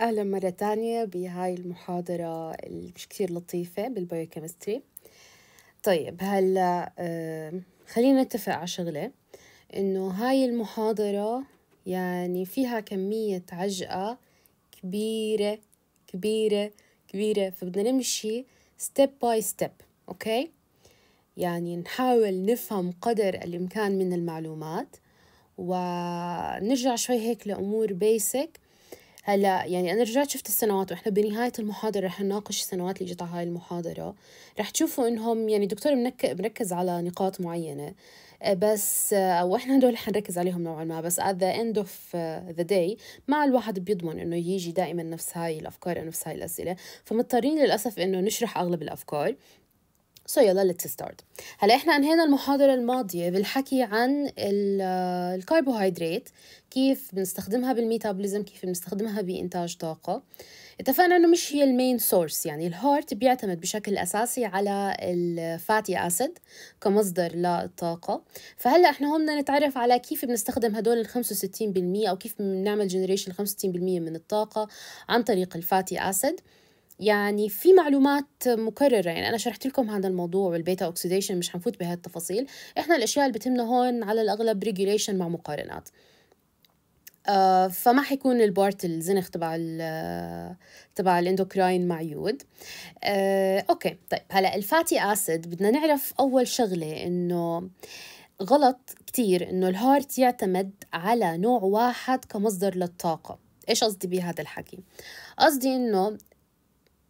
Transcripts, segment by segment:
أهلا مرة تانية بهاي المحاضرة مش كتير لطيفة بالبيوكيمستري طيب هلا خلينا نتفق على شغلة إنه هاي المحاضرة يعني فيها كمية عجقة كبيرة كبيرة كبيرة فبدنا نمشي ستيب باي ستيب أوكي يعني نحاول نفهم قدر الإمكان من المعلومات ونرجع شوي هيك لأمور بيسك هلا يعني انا رجعت شفت السنوات واحنا بنهايه المحاضره رح نناقش السنوات اللي اجت على هاي المحاضره رح تشوفوا انهم يعني دكتور مركز على نقاط معينه آه، بس آه، واحنا هدول رح حنركز عليهم نوعا ما بس at the end of آه، the day ما الواحد بيضمن انه يجي دائما نفس هاي الافكار او نفس هاي الاسئله فمضطرين للاسف انه نشرح اغلب الافكار سو so يلا ليتس ستارت هلا احنا انهينا المحاضره الماضيه بالحكي عن الكربوهيدرات كيف بنستخدمها بالميتابوليزم كيف بنستخدمها بانتاج طاقه اتفقنا انه مش هي المين سورس يعني الهارت بيعتمد بشكل اساسي على الفاتي اسيد كمصدر للطاقه فهلا احنا هون بدنا نتعرف على كيف بنستخدم هدول ال 65% او كيف بنعمل جنريشن 65% من الطاقه عن طريق الفاتي اسيد يعني في معلومات مكررة يعني أنا شرحت لكم هذا الموضوع والبيتا أوكسيديشن مش حنفوت التفاصيل إحنا الأشياء اللي بتهمنا هون على الأغلب ريجوليشن مع مقارنات آه فما حيكون البارت الزنخ تبع تبع الاندوكراين معيود آه اوكي طيب هلا الفاتي اسيد بدنا نعرف اول شغله انه غلط كتير انه الهارت يعتمد على نوع واحد كمصدر للطاقه ايش قصدي بهذا الحكي قصدي انه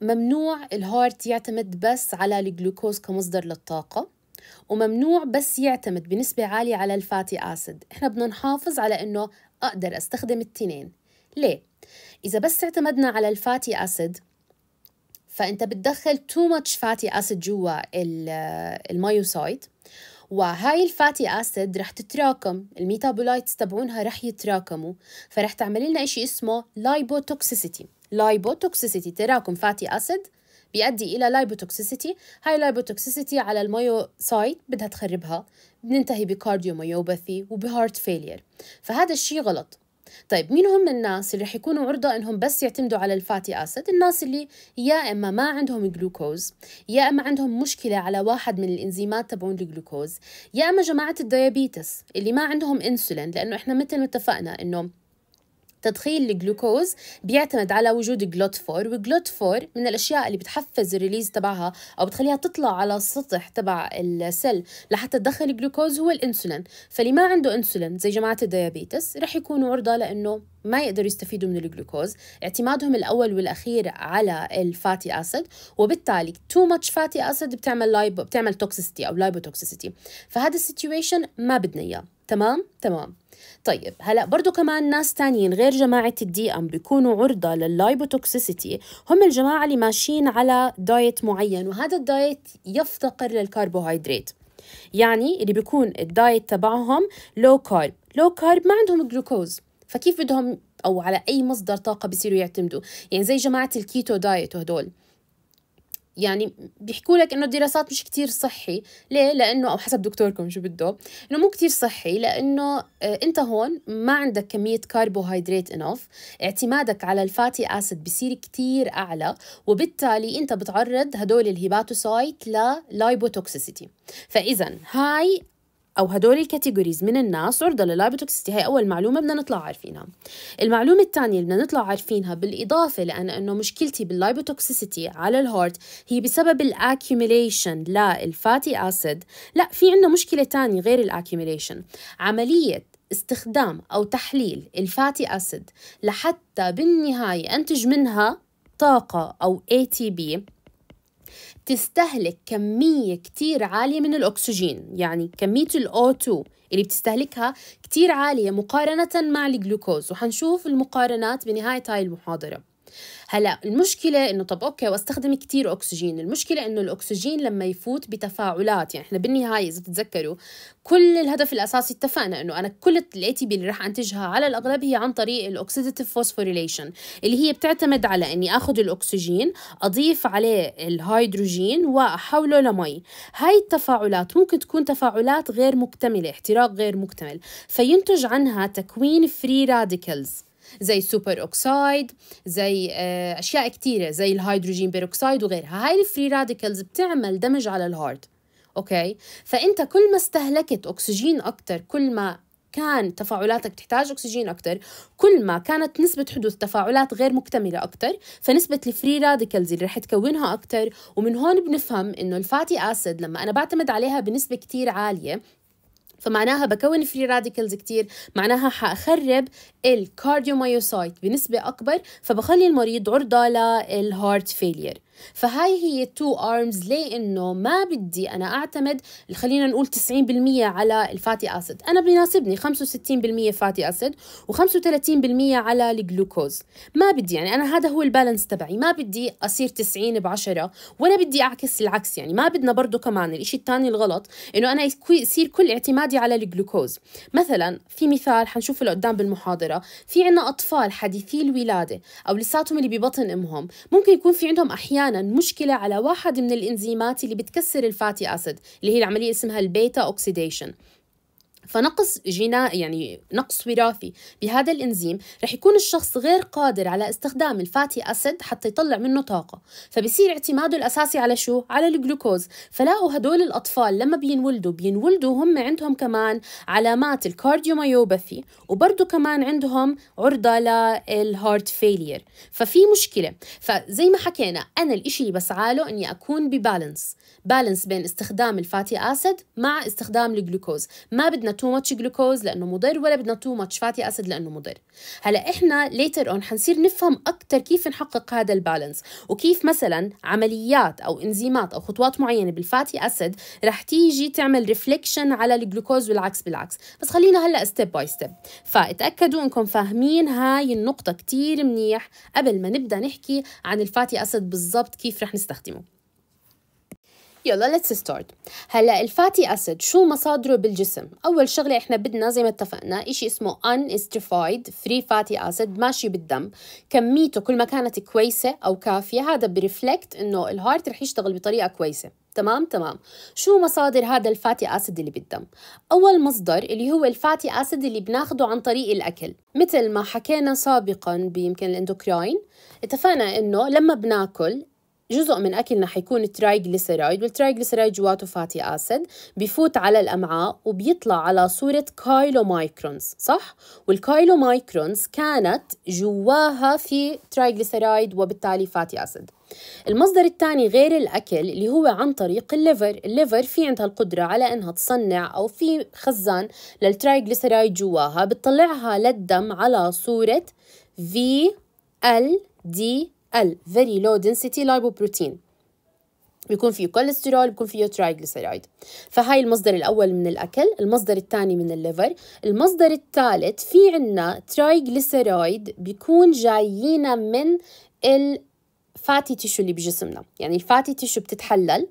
ممنوع الهارت يعتمد بس على الجلوكوز كمصدر للطاقة وممنوع بس يعتمد بنسبة عالية على الفاتي آسيد إحنا بدنا نحافظ على إنه أقدر أستخدم التنين ليه؟ إذا بس اعتمدنا على الفاتي آسيد فأنت بتدخل تو ماتش فاتي آسيد جوا آه، المايوسايد وهاي الفاتي اسيد رح تتراكم الميتابولايتس تبعونها رح يتراكموا فرح تعمل لنا شيء اسمه لايبوتوكسيسيتي لايبوتوكسيسيتي تراكم فاتي أسيد بيؤدي إلى لايبوتوكسيسيتي هاي لايبوتوكسيسيتي على المايوسايت بدها تخربها بننتهي بكارديوميوباثي وبهارت فيلير فهذا الشيء غلط طيب مين هم الناس اللي رح يكونوا عرضة انهم بس يعتمدوا على الفاتي اسيد الناس اللي يا اما ما عندهم جلوكوز يا اما عندهم مشكلة على واحد من الانزيمات تبعون الجلوكوز يا اما جماعة الديابيتس اللي ما عندهم انسولين لانه احنا مثل ما اتفقنا انه تدخين الجلوكوز بيعتمد على وجود جلوت فور وجلوت فور من الاشياء اللي بتحفز الريليز تبعها او بتخليها تطلع على السطح تبع السل لحتى تدخل الجلوكوز هو الانسولين فاللي ما عنده انسولين زي جماعه الديابيتس رح يكونوا عرضه لانه ما يقدروا يستفيدوا من الجلوكوز اعتمادهم الاول والاخير على الفاتي اسيد وبالتالي تو ماتش فاتي اسيد بتعمل لايبو بتعمل توكسيستي او لايبوتوكسيستي فهذا السيتويشن ما بدنا اياه تمام تمام طيب هلا برضو كمان ناس تانيين غير جماعه الدي ام بيكونوا عرضه لللايبوتوكسيسيتي هم الجماعه اللي ماشيين على دايت معين وهذا الدايت يفتقر للكربوهيدرات يعني اللي بيكون الدايت تبعهم لو كارب لو كارب ما عندهم جلوكوز فكيف بدهم او على اي مصدر طاقه بصيروا يعتمدوا يعني زي جماعه الكيتو دايت وهدول يعني بيحكوا لك انه الدراسات مش كتير صحي ليه لانه او حسب دكتوركم شو بده انه مو كتير صحي لانه آه، انت هون ما عندك كميه كربوهيدرات انف اعتمادك على الفاتي اسيد بصير كتير اعلى وبالتالي انت بتعرض هدول الهيباتوسايت للايبوتوكسيسيتي فاذا هاي او هدول الكاتيجوريز من الناس عرضه للايبوتوكسيتي هي اول معلومه بدنا نطلع عارفينها المعلومه الثانيه اللي بدنا نطلع عارفينها بالاضافه لان انه مشكلتي باللايبوتوكسيسيتي على الهارت هي بسبب الاكيوميليشن للفاتي اسيد لا في عندنا مشكله ثانيه غير الاكيوميليشن عمليه استخدام او تحليل الفاتي اسيد لحتى بالنهايه انتج منها طاقه او اي تي بي بتستهلك كمية كتير عالية من الأكسجين يعني كمية ال O2 اللي بتستهلكها كتير عالية مقارنة مع الجلوكوز وحنشوف المقارنات بنهاية هاي المحاضرة هلا المشكله انه طب اوكي واستخدم كثير اكسجين المشكله انه الاكسجين لما يفوت بتفاعلات يعني احنا بالنهايه اذا بتتذكروا كل الهدف الاساسي اتفقنا انه انا كل الاي تي بي اللي راح انتجها على الاغلب هي عن طريق الاوكسيديتيف فوسفوريليشن اللي هي بتعتمد على اني اخذ الاكسجين اضيف عليه الهيدروجين واحوله لمي هاي التفاعلات ممكن تكون تفاعلات غير مكتمله احتراق غير مكتمل فينتج عنها تكوين فري راديكلز زي السوبر أوكسايد زي آه، أشياء كثيره زي الهيدروجين بيروكسايد وغيرها هاي الفري راديكلز بتعمل دمج على الهارد أوكي فأنت كل ما استهلكت أكسجين اكثر كل ما كان تفاعلاتك تحتاج اكسجين اكثر كل ما كانت نسبه حدوث تفاعلات غير مكتمله اكثر فنسبه الفري راديكلز اللي رح تكونها اكثر ومن هون بنفهم انه الفاتي اسيد لما انا بعتمد عليها بنسبه كثير عاليه فمعناها بكون فري راديكلز كتير معناها حأخرب الكارديومايوسايت بنسبة أكبر فبخلي المريض عرضة للهارت فيلير فهاي هي تو ارمز لانه ما بدي انا اعتمد خلينا نقول 90% على الفاتي اسيد انا بيناسبني 65% فاتي اسيد و35% على الجلوكوز ما بدي يعني انا هذا هو البالانس تبعي ما بدي اصير 90 ب 10 ولا بدي اعكس العكس يعني ما بدنا برضه كمان الشيء الثاني الغلط انه انا يصير كل اعتمادي على الجلوكوز مثلا في مثال حنشوفه لقدام بالمحاضره في عنا اطفال حديثي الولاده او لساتهم اللي ببطن امهم ممكن يكون في عندهم احيانا احيانا مشكله على واحد من الانزيمات اللي بتكسر الفاتي اسيد اللي هي العمليه اسمها البيتا اوكسيديشن فنقص جينا يعني نقص وراثي بهذا الانزيم رح يكون الشخص غير قادر على استخدام الفاتي اسيد حتى يطلع منه طاقه فبصير اعتماده الاساسي على شو على الجلوكوز فلاقوا هدول الاطفال لما بينولدوا بينولدوا هم عندهم كمان علامات الكارديوميوباثي وبرضه كمان عندهم عرضه للهارت فيلير ففي مشكله فزي ما حكينا انا الإشي اللي بسعاله اني اكون ببالانس بالانس بين استخدام الفاتي اسيد مع استخدام الجلوكوز ما بدنا تو ماتش جلوكوز لانه مضر ولا بدنا تو ماتش فاتي اسيد لانه مضر هلا احنا ليتر اون حنصير نفهم اكثر كيف نحقق هذا البالانس وكيف مثلا عمليات او انزيمات او خطوات معينه بالفاتي اسيد رح تيجي تعمل ريفليكشن على الجلوكوز والعكس بالعكس بس خلينا هلا ستيب باي ستيب فاتاكدوا انكم فاهمين هاي النقطه كتير منيح قبل ما نبدا نحكي عن الفاتي اسيد بالضبط كيف رح نستخدمه يلا ليتس ستارت هلا الفاتي اسيد شو مصادره بالجسم اول شغله احنا بدنا زي ما اتفقنا شيء اسمه ان استيفايد فري فاتي اسيد ماشي بالدم كميته كل ما كانت كويسه او كافيه هذا بريفلكت انه الهارت رح يشتغل بطريقه كويسه تمام تمام شو مصادر هذا الفاتي اسيد اللي بالدم اول مصدر اللي هو الفاتي اسيد اللي بناخده عن طريق الاكل مثل ما حكينا سابقا بيمكن الاندوكراين اتفقنا انه لما بناكل جزء من اكلنا حيكون ترايجليسرايد والترايجليسرايد جواته فاتي اسيد بفوت على الامعاء وبيطلع على صوره كايلومايكرونز صح والكايلومايكرونز كانت جواها في ترايجليسرايد وبالتالي فاتي اسيد المصدر الثاني غير الاكل اللي هو عن طريق الليفر الليفر في عندها القدره على انها تصنع او في خزان للترايجليسرايد جواها بتطلعها للدم على صوره في ال دي ال very low density lipoprotein بيكون فيه كوليسترول بيكون فيه ترايجليسيرايد فهاي المصدر الاول من الاكل المصدر الثاني من الليفر المصدر الثالث في عنا ترايجليسيرايد بيكون جايينا من الفاتي تيشو اللي بجسمنا يعني الفاتي تيشو بتتحلل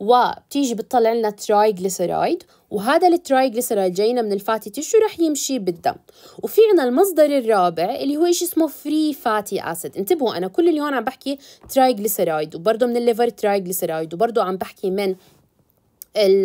وبتيجي بتطلع لنا ترايجليسرايد وهذا الترايجليسرايد جاينا من الفاتي تيشو رح يمشي بالدم وفي عنا المصدر الرابع اللي هو شيء اسمه فري فاتي اسيد انتبهوا انا كل اللي هون عم بحكي ترايجليسرايد وبرضه من الليفر ترايجليسرايد وبرضه عم بحكي من ال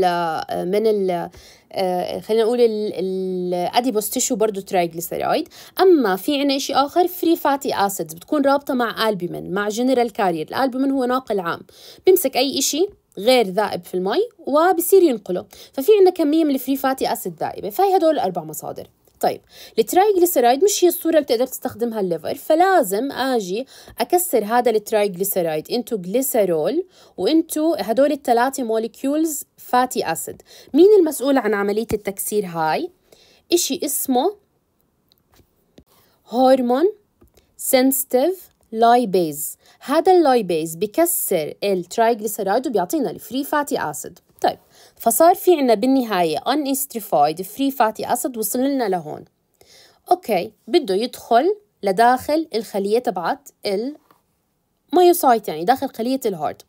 من ال آه، خلينا نقول الاديبوس تيشو برضه ترايجليسيرايد اما في عنا شيء اخر فري فاتي اسيدز بتكون رابطه مع البومين مع جنرال كارير الالبيمن هو ناقل عام بيمسك اي شيء غير ذائب في المي وبصير ينقله ففي عندنا كميه من الفري فاتي اسيد ذائبه فهي هدول الاربع مصادر طيب الترايجليسيرايد مش هي الصوره اللي بتقدر تستخدمها الليفر فلازم اجي اكسر هذا الترايجليسيرايد انتو جليسرول وانتو هدول الثلاثه موليكيولز فاتي اسيد مين المسؤول عن عمليه التكسير هاي اشي اسمه هرمون سنسيتيف لايبيز هذا اللايبيز بكسر الترايجليسرايد وبيعطينا الفري فاتي اسيد طيب فصار في عنا بالنهاية unesterified free fatty acid وصل لنا لهون أوكي بده يدخل لداخل الخلية تبعت الميوسايت يعني داخل خلية الهارت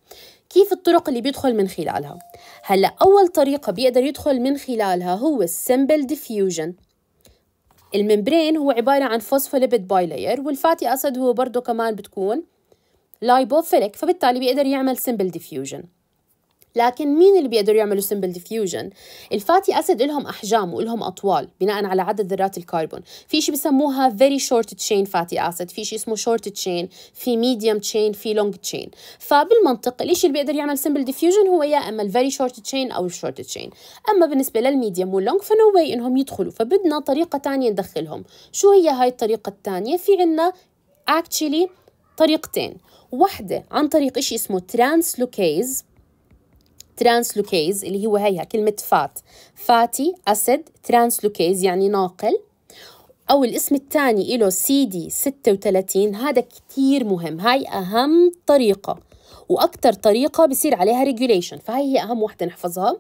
كيف الطرق اللي بيدخل من خلالها هلا أول طريقة بيقدر يدخل من خلالها هو simple ديفيوجن الممبرين هو عبارة عن فوسفوليبيد bilayer والفاتي اسيد هو برضه كمان بتكون لايبوفيليك فبالتالي بيقدر يعمل سمبل ديفيوجن لكن مين اللي بيقدروا يعملوا سمبل ديفيوجن الفاتي اسيد لهم احجام ولهم اطوال بناء على عدد ذرات الكربون في شيء بسموها فيري شورت تشين فاتي اسيد في شيء اسمه شورت تشين في ميديوم تشين في لونج تشين فبالمنطق الشيء اللي بيقدر يعمل سمبل ديفيوجن هو يا اما الفيري شورت تشين او الشورت تشين اما بالنسبه للميديوم واللونج فنو واي انهم يدخلوا فبدنا طريقه ثانيه ندخلهم شو هي هاي الطريقه الثانيه في عندنا اكشلي طريقتين وحده عن طريق شيء اسمه ترانسلوكيز ترانسلوكيز اللي هو هيها كلمة فات فاتي أسيد ترانسلوكيز يعني ناقل أو الاسم الثاني له سي دي 36 هذا كتير مهم هاي أهم طريقة وأكتر طريقة بصير عليها ريجوليشن فهي هي أهم واحدة نحفظها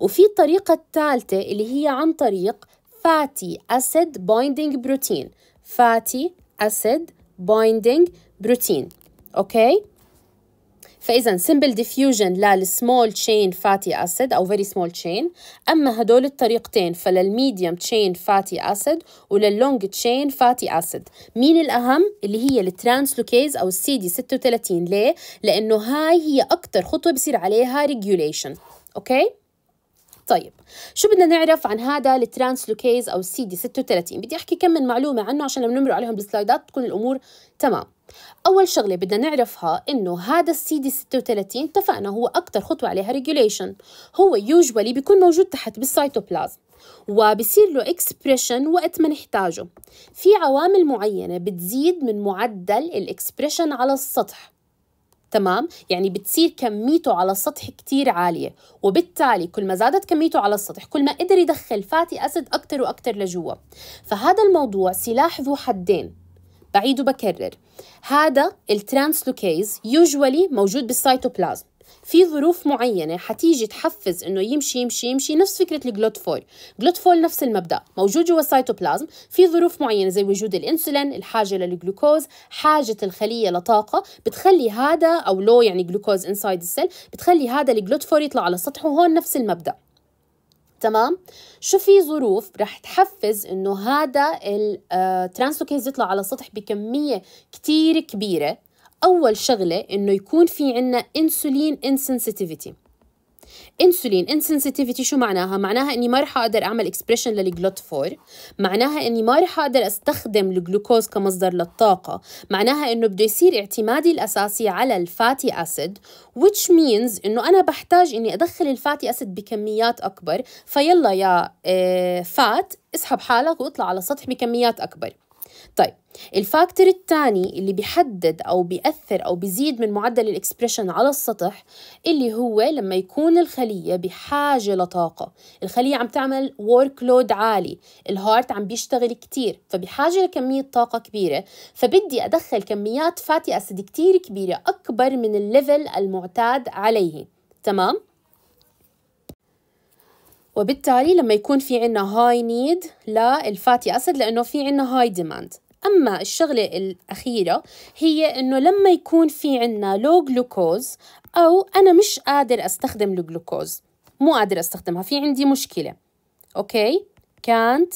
وفي الطريقة الثالثة اللي هي عن طريق فاتي أسيد بايندينج بروتين فاتي أسيد بايندينج بروتين اوكي فاذا simple diffusion للسمول تشين فاتي اسيد او فيري سمول تشين اما هدول الطريقتين فللميديوم تشين فاتي اسيد وللونج تشين فاتي اسيد مين الاهم اللي هي الترانسلوكيز او السي دي 36 ليه لانه هاي هي اكثر خطوه بصير عليها ريجوليشن اوكي okay? طيب شو بدنا نعرف عن هذا الترانسلوكيز او السي دي 36 بدي احكي كم من معلومه عنه عشان بنمر عليهم بالسلايدات تكون الامور تمام اول شغله بدنا نعرفها انه هذا السي دي 36 اتفقنا هو اكثر خطوه عليها ريجوليشن هو يوجوالي بيكون موجود تحت بالسيتوبلازم وبصير له اكسبريشن وقت ما نحتاجه في عوامل معينة بتزيد من معدل الاكسبريشن على السطح تمام يعني بتصير كميته على السطح كتير عاليه وبالتالي كل ما زادت كميته على السطح كل ما قدر يدخل فاتي اسيد اكتر واكتر لجوا فهذا الموضوع سلاح ذو حدين بعيد وبكرر هذا الترانسلوكيز يوجولي موجود بالسيتوبلازم في ظروف معينه حتيجي تحفز انه يمشي يمشي يمشي نفس فكره الجلوتفول جلوتفول نفس المبدا موجود جوا السيتوبلازم في ظروف معينه زي وجود الانسولين الحاجه للجلوكوز حاجه الخليه لطاقه بتخلي هذا او لو يعني جلوكوز انسايد السيل بتخلي هذا الجلوتفول يطلع على سطحه هون نفس المبدا تمام شو في ظروف رح تحفز انه هذا الترانسلوكيز آه، يطلع على سطح بكميه كتير كبيره أول شغلة إنه يكون في عنا إنسولين إنسنسيتيفيتي انسولين انسنسيتيفيتي شو معناها معناها اني ما رح اقدر اعمل اكسبريشن للجلوت 4 معناها اني ما رح اقدر استخدم الجلوكوز كمصدر للطاقه معناها انه بده يصير اعتمادي الاساسي على الفاتي اسيد which means انه انا بحتاج اني ادخل الفاتي اسيد بكميات اكبر فيلا يا آه، فات اسحب حالك واطلع على السطح بكميات اكبر طيب الفاكتور الثاني اللي بيحدد او بيأثر او بيزيد من معدل الاكسبريشن على السطح اللي هو لما يكون الخليه بحاجه لطاقه، الخليه عم تعمل ورك لود عالي، الهارت عم بيشتغل كتير فبحاجه لكميه طاقه كبيره، فبدي ادخل كميات فاتي اسيد كتير كبيره اكبر من الليفل المعتاد عليه، تمام؟ وبالتالي لما يكون في عنا هاي نيد للفاتي اسيد لانه في عنا هاي ديماند أما الشغلة الأخيرة هي إنه لما يكون في عنا لو جلوكوز أو أنا مش قادر أستخدم الجلوكوز مو قادر أستخدمها في عندي مشكلة أوكي كانت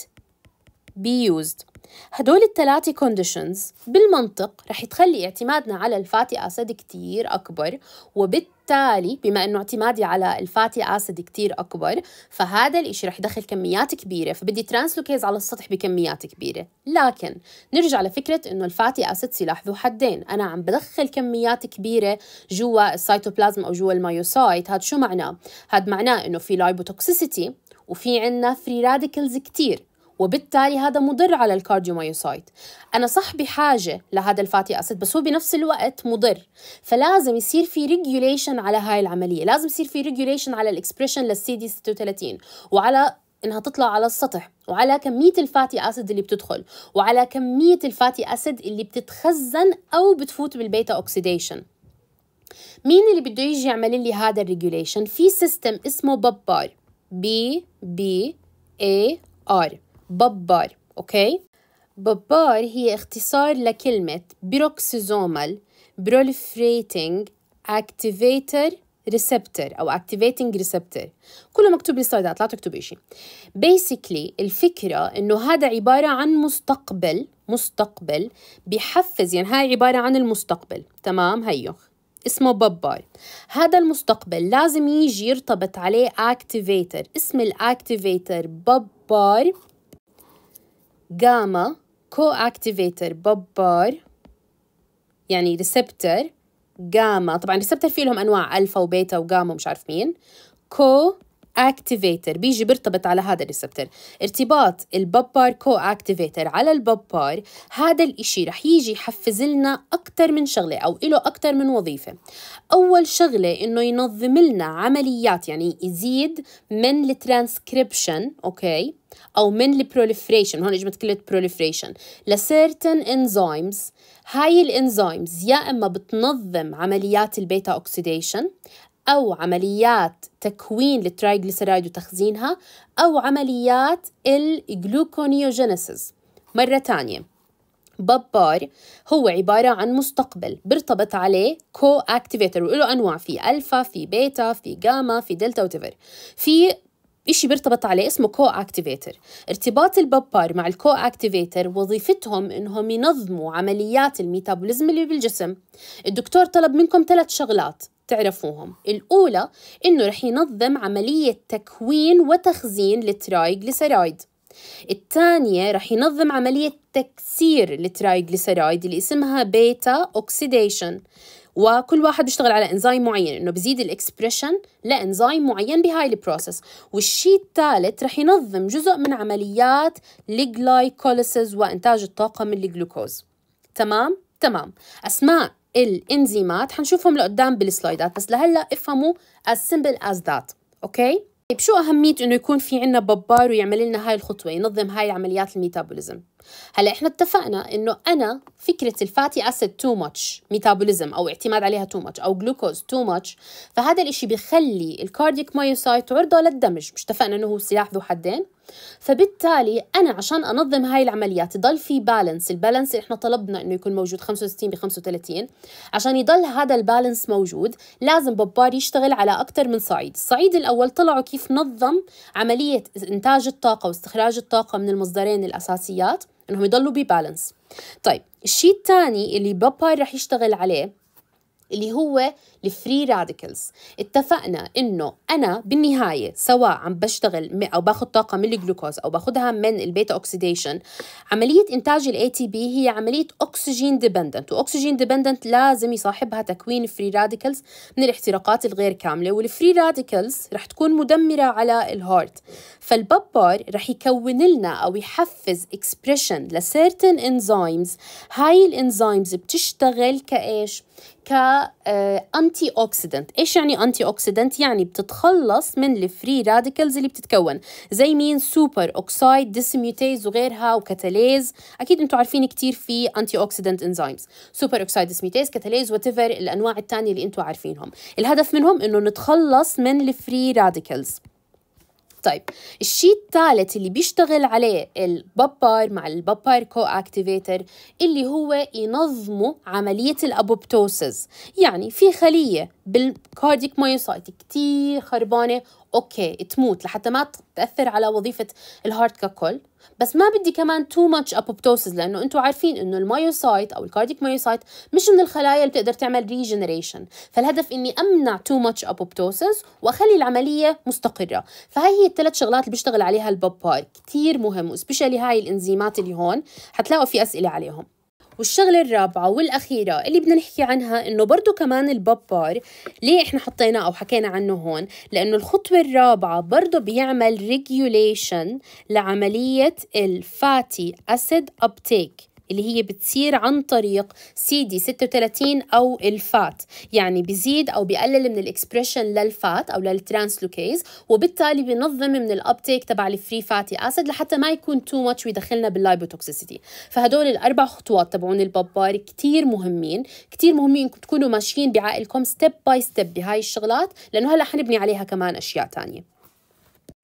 be used هدول الثلاثة conditions بالمنطق رح تخلي اعتمادنا على الفاتي أسيد كتير أكبر وبالتالي وبالتالي بما انه اعتمادي على الفاتي اسيد كتير اكبر فهذا الإشي رح يدخل كميات كبيره فبدي ترانسلوكيز على السطح بكميات كبيره لكن نرجع لفكره انه الفاتي اسيد سلاح ذو حدين انا عم بدخل كميات كبيره جوا السيتوبلازم او جوا المايوسايت هذا شو معناه هذا معناه انه في لايبوتوكسيسيتي وفي عنا فري راديكلز كتير وبالتالي هذا مضر على الكارديومايوسايت انا صح بحاجه لهذا الفاتي اسيد بس هو بنفس الوقت مضر فلازم يصير في ريجوليشن على هاي العمليه لازم يصير في ريجوليشن على الاكسبريشن للسي دي 36 وعلى انها تطلع على السطح وعلى كميه الفاتي اسيد اللي بتدخل وعلى كميه الفاتي اسيد اللي بتتخزن او بتفوت بالبيتا اوكسيديشن مين اللي بده يجي يعمل لي هذا الريجوليشن في سيستم اسمه ببار بي بي اي ار ببار أوكي ببار هي اختصار لكلمة بروكسيزومال بروليفريتنج اكتيفيتر ريسبتر او اكتيفيتنج ريسبتر كله مكتوب بالصيدات لا تكتب شيء بيسكلي الفكره انه هذا عباره عن مستقبل مستقبل بحفز يعني هاي عباره عن المستقبل تمام هيو اسمه ببار هذا المستقبل لازم يجي يرتبط عليه اكتيفيتر اسم الاكتيفيتر ببار جاما اكتيفيتر ببار يعني ريسبتر جاما طبعا ريسبتر في لهم انواع الفا وبيتا وجاما ومش عارف مين كو اكتيفيتر بيجي بيرتبط على هذا الريسبتر ارتباط البابار كو اكتيفيتر على البابار هذا الإشي رح يجي يحفز لنا أكثر من شغلة أو له أكثر من وظيفة أول شغلة إنه ينظم لنا عمليات يعني يزيد من الترانسكريبشن أوكي أو من البروليفريشن هون اجمت كلمة بروليفريشن لسيرتن انزيمز هاي الانزيمز يا إما بتنظم عمليات البيتا أوكسيديشن أو عمليات تكوين للترايجليسرايد وتخزينها أو عمليات الجلوكونيوجينيسيس مرة تانية ببار هو عبارة عن مستقبل بيرتبط عليه كو اكتيفيتر وله أنواع في ألفا في بيتا في جاما في دلتا وتفر في إشي بيرتبط عليه اسمه كو اكتيفيتر ارتباط الببار مع الكو اكتيفيتر وظيفتهم انهم ينظموا عمليات الميتابوليزم اللي بالجسم الدكتور طلب منكم ثلاث شغلات تعرفوهم الأولى إنه رح ينظم عملية تكوين وتخزين للترايجليسرايد الثانية رح ينظم عملية تكسير للترايجليسرايد اللي اسمها بيتا أوكسيديشن وكل واحد بيشتغل على انزيم معين انه بزيد الاكسبريشن لانزيم معين بهاي البروسيس والشيء الثالث رح ينظم جزء من عمليات الجلايكوليسيز وانتاج الطاقه من الجلوكوز تمام تمام اسماء الانزيمات حنشوفهم لقدام بالسلايدات بس لهلا افهموا as simple as that اوكي طيب شو اهميه انه يكون في عندنا ببار ويعمل لنا هاي الخطوه ينظم هاي عمليات الميتابوليزم هلا احنا اتفقنا انه انا فكره الفاتي اسيد تو ماتش ميتابوليزم او اعتماد عليها تو ماتش او جلوكوز تو ماتش فهذا الاشي بخلي الكارديك مايوسايت عرضه للدمج مش اتفقنا انه هو سلاح ذو حدين فبالتالي انا عشان انظم هاي العمليات يضل في بالانس البالانس اللي احنا طلبنا انه يكون موجود 65 ب 35 عشان يضل هذا البالانس موجود لازم ببار يشتغل على اكثر من صعيد الصعيد الاول طلعوا كيف نظم عمليه انتاج الطاقه واستخراج الطاقه من المصدرين الاساسيات انهم يضلوا ببالانس طيب الشيء الثاني اللي باباي رح يشتغل عليه اللي هو الفري راديكلز اتفقنا انه انا بالنهايه سواء عم بشتغل او باخذ طاقه من الجلوكوز او باخذها من البيتا اوكسيديشن عمليه انتاج الاي تي بي هي عمليه اوكسجين ديبندنت واوكسجين ديبندنت لازم يصاحبها تكوين فري راديكلز من الاحتراقات الغير كامله والفري راديكلز رح تكون مدمره على الهارت فالببار رح يكون لنا او يحفز اكسبريشن لسيرتن انزيمز هاي الانزيمز بتشتغل كايش كأنتي أوكسيدنت آه، إيش يعني أنتي أوكسيدنت؟ يعني بتتخلص من الفري راديكلز اللي بتتكون زي مين سوبر أوكسايد ديسميوتيز وغيرها وكتاليز أكيد أنتم عارفين كتير في أنتي أوكسيدنت إنزيمز سوبر أوكسايد ديسميوتيز كتاليز وتيفر الأنواع الثانية اللي أنتم عارفينهم الهدف منهم أنه نتخلص من الفري راديكلز طيب الشيء الثالث اللي بيشتغل عليه البابار مع البابار كو اكتيفيتر اللي هو ينظموا عملية الابوبتوسز يعني في خلية بالكارديك مايوسايت كتير خربانة اوكي تموت لحتى ما تاثر على وظيفه الهارت ككل بس ما بدي كمان تو ماتش ابوبتوسز لانه انتم عارفين انه المايوسايت او الكارديك مايوسايت مش من الخلايا اللي بتقدر تعمل ريجنريشن فالهدف اني امنع تو ماتش ابوبتوسز واخلي العمليه مستقره فهي هي الثلاث شغلات اللي بيشتغل عليها الباباي بار كثير مهم وسبيشالي هاي الانزيمات اللي هون حتلاقوا في اسئله عليهم والشغلة الرابعة والأخيرة اللي بدنا نحكي عنها إنه برضو كمان الببار ليه إحنا حطيناه أو حكينا عنه هون لأنه الخطوة الرابعة برضو بيعمل ريجوليشن لعملية الفاتي أسيد أبتيك اللي هي بتصير عن طريق سي دي 36 او الفات يعني بزيد او بقلل من الاكسبريشن للفات او للترانسلوكيز وبالتالي بينظم من الابتيك تبع الفري فاتي اسيد لحتى ما يكون تو ماتش ويدخلنا باللايبوتوكسيسيتي فهدول الاربع خطوات تبعون الببار كتير مهمين كتير مهمين تكونوا ماشيين بعقلكم ستيب باي ستيب بهاي الشغلات لانه هلا حنبني عليها كمان اشياء تانية